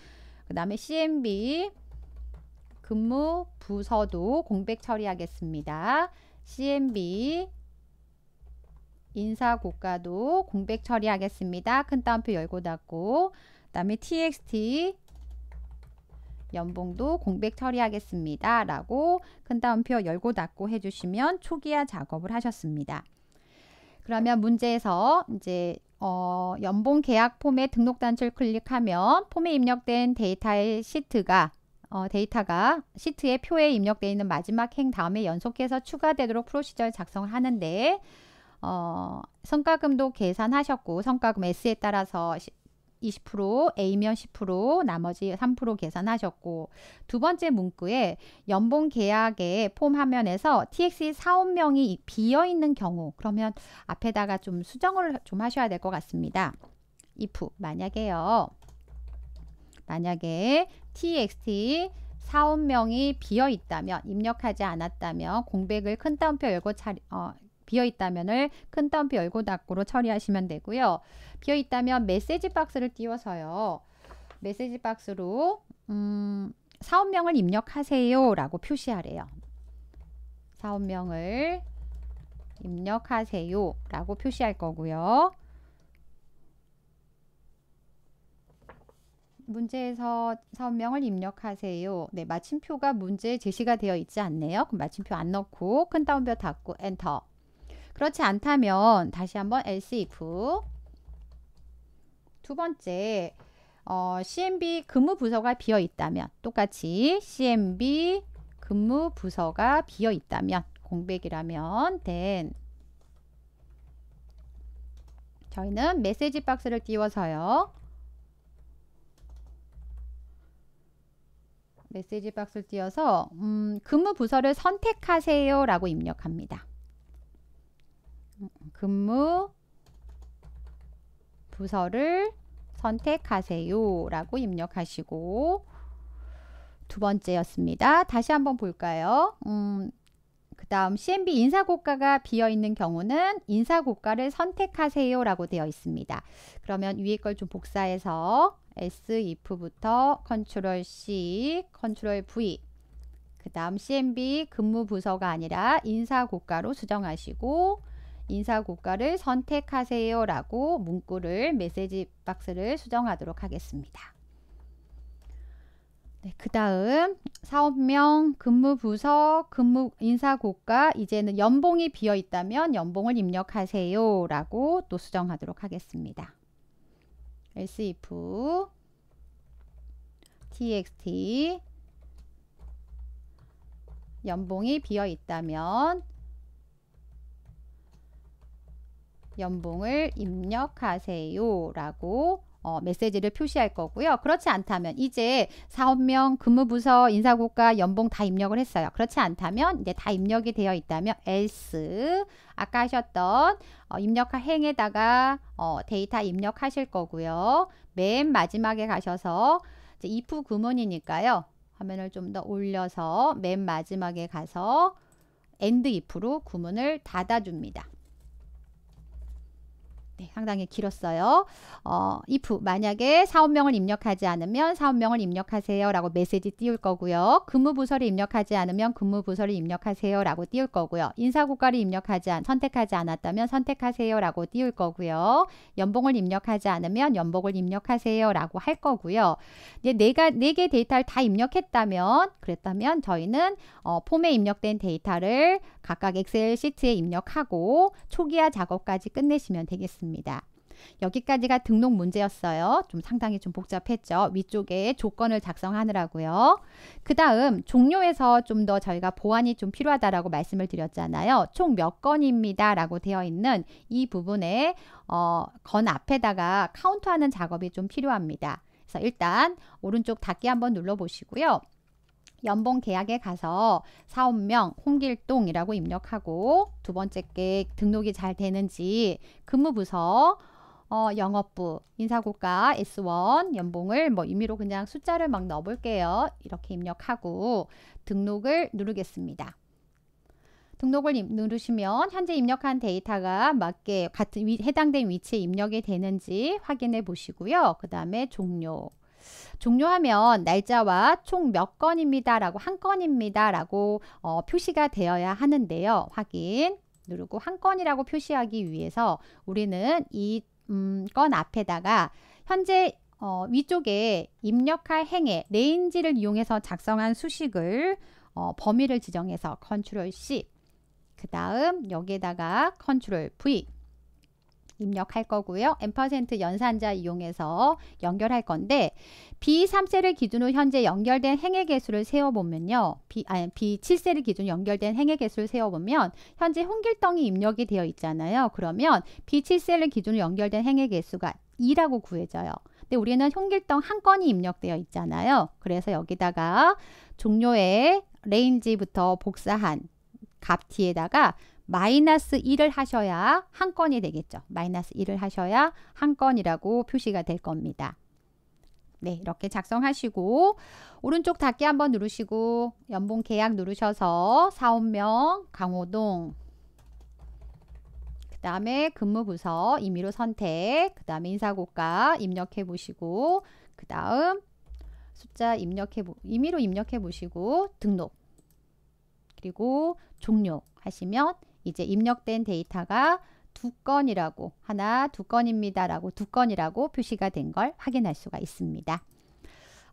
그 다음에 cmb 근무 부서도 공백 처리하겠습니다. CMB 인사 고가도 공백 처리하겠습니다. 큰 따옴표 열고 닫고 그다음에 TXT 연봉도 공백 처리하겠습니다. 라고 큰 따옴표 열고 닫고 해주시면 초기화 작업을 하셨습니다. 그러면 문제에서 이제 어, 연봉 계약 폼의 등록 단추를 클릭하면 폼에 입력된 데이터의 시트가 어, 데이터가 시트의 표에 입력되어 있는 마지막 행 다음에 연속해서 추가되도록 프로시저를 작성을 하는데 어, 성과금도 계산하셨고 성과금 S에 따라서 20% A면 10% 나머지 3% 계산하셨고 두 번째 문구에 연봉 계약의 폼 화면에서 TX 사업명이 비어 있는 경우 그러면 앞에다가 좀 수정을 좀 하셔야 될 것 같습니다. if 만약에요. 만약에 txt 사원명이 비어 있다면 입력하지 않았다면 공백을 큰 따옴표 열고 차리, 어, 비어 있다면을 큰 따옴표 열고 닫고로 처리하시면 되고요. 비어 있다면 메시지 박스를 띄워서요. 메시지 박스로 음, 사업명을 입력하세요 라고 표시하래요. 사업명을 입력하세요 라고 표시할 거고요. 문제에서 서명을 입력하세요. 네, 마침표가 문제에 제시가 되어 있지 않네요. 그럼 마침표 안 넣고 큰 따옴표 닫고 엔터. 그렇지 않다면 다시 한번 else if 두 번째 어, CMB 근무 부서가 비어 있다면 똑같이 CMB 근무 부서가 비어 있다면 공백이라면 then 저희는 메시지 박스를 띄워서요. 메시지 박스를 띄어서 음, 근무 부서를 선택하세요 라고 입력합니다. 음, 음, 근무 부서를 선택하세요 라고 입력하시고 두 번째였습니다. 다시 한번 볼까요? 음, 그 다음 CMB 인사고가가 비어있는 경우는 인사고가를 선택하세요 라고 되어 있습니다. 그러면 위에 걸 좀 복사해서 S if부터 컨트롤 C, 컨트롤 V 그 다음 CMB 근무 부서가 아니라 인사고가로 수정하시고 인사고가를 선택하세요 라고 문구를 메시지 박스를 수정하도록 하겠습니다. 네, 그 다음 사업명, 근무부서, 근무 인사고가 이제는 연봉이 비어 있다면 연봉을 입력하세요 라고 또 수정하도록 하겠습니다. else if txt 연봉이 비어 있다면 연봉을 입력하세요 라고 어, 메시지를 표시할 거고요. 그렇지 않다면 이제 사업명, 근무부서, 인사국과 연봉 다 입력을 했어요. 그렇지 않다면 이제 다 입력이 되어 있다면 else 아까 하셨던 어, 입력할 행에다가 어, 데이터 입력하실 거고요. 맨 마지막에 가셔서 이제 if 구문이니까요. 화면을 좀 더 올려서 맨 마지막에 가서 and if로 구문을 닫아줍니다. 네, 상당히 길었어요. 어, if 만약에 사업명을 입력하지 않으면 사업명을 입력하세요라고 메시지 띄울 거고요. 근무 부서를 입력하지 않으면 근무 부서를 입력하세요라고 띄울 거고요. 인사 고과를 입력하지 않 선택하지 않았다면 선택하세요라고 띄울 거고요. 연봉을 입력하지 않으면 연봉을 입력하세요라고 할 거고요. 이제 내가 네 개 데이터를 다 입력했다면 그랬다면 저희는 어, 폼에 입력된 데이터를 각각 엑셀 시트에 입력하고 초기화 작업까지 끝내시면 되겠습니다. 있습니다. 여기까지가 등록 문제였어요. 좀 상당히 좀 복잡했죠. 위쪽에 조건을 작성하느라고요. 그 다음 종료에서 좀 더 저희가 보완이 좀 필요하다라고 말씀을 드렸잖아요. 총 몇 건입니다. 라고 되어 있는 이 부분에 어, 건 앞에다가 카운트하는 작업이 좀 필요합니다. 그래서 일단 오른쪽 닫기 한번 눌러보시고요. 연봉 계약에 가서 사업명 홍길동이라고 입력하고 두 번째 게 등록이 잘 되는지 근무 부서 어, 영업부, 인사고가 S1 연봉을 뭐 임의로 그냥 숫자를 막 넣어볼게요. 이렇게 입력하고 등록을 누르겠습니다. 등록을 누르시면 현재 입력한 데이터가 맞게 같은 위, 해당된 위치에 입력이 되는지 확인해 보시고요. 그 다음에 종료 종료하면 날짜와 총 몇 건입니다. 라고 한 건입니다. 라고 어, 표시가 되어야 하는데요. 확인 누르고 한 건이라고 표시하기 위해서 우리는 이건 음, 앞에다가 현재 어, 위쪽에 입력할 행에 레인지를 이용해서 작성한 수식을 어, 범위를 지정해서 컨트롤 C 그 다음 여기에다가 컨트롤 V 입력할 거고요. 엠퍼센트 연산자 이용해서 연결할 건데 b 3세를 기준으로 현재 연결된 행의 개수를 세어보면요. B, 아니, B7셀을 기준 연결된 행의 개수를 세어보면 현재 홍길동이 입력이 되어 있잖아요. 그러면 b 7세를 기준으로 연결된 행의 개수가 2라고 구해져요. 근데 우리는 홍길동 한 건이 입력되어 있잖아요. 그래서 여기다가 종료의 레인지부터 복사한 값 뒤에다가 마이너스 1을 하셔야 한 건이 되겠죠. 마이너스 1을 하셔야 한 건이라고 표시가 될 겁니다. 네, 이렇게 작성하시고 오른쪽 닫기 한번 누르시고 연봉 계약 누르셔서 사원명 강호동 그 다음에 근무 부서 임의로 선택 그 다음에 인사고가 입력해 보시고 그 다음 숫자 입력해 임의로 입력해 보시고 등록 그리고 종료 하시면 이제 입력된 데이터가 두 건이라고 하나 두 건입니다라고 두 건이라고 표시가 된 걸 확인할 수가 있습니다.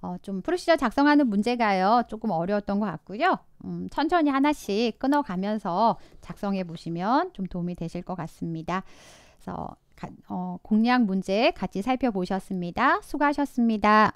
어, 좀 프로시저 작성하는 문제가요 조금 어려웠던 것 같고요. 음, 천천히 하나씩 끊어가면서 작성해 보시면 좀 도움이 되실 것 같습니다. 그래서 어, 공략 문제 같이 살펴보셨습니다. 수고하셨습니다.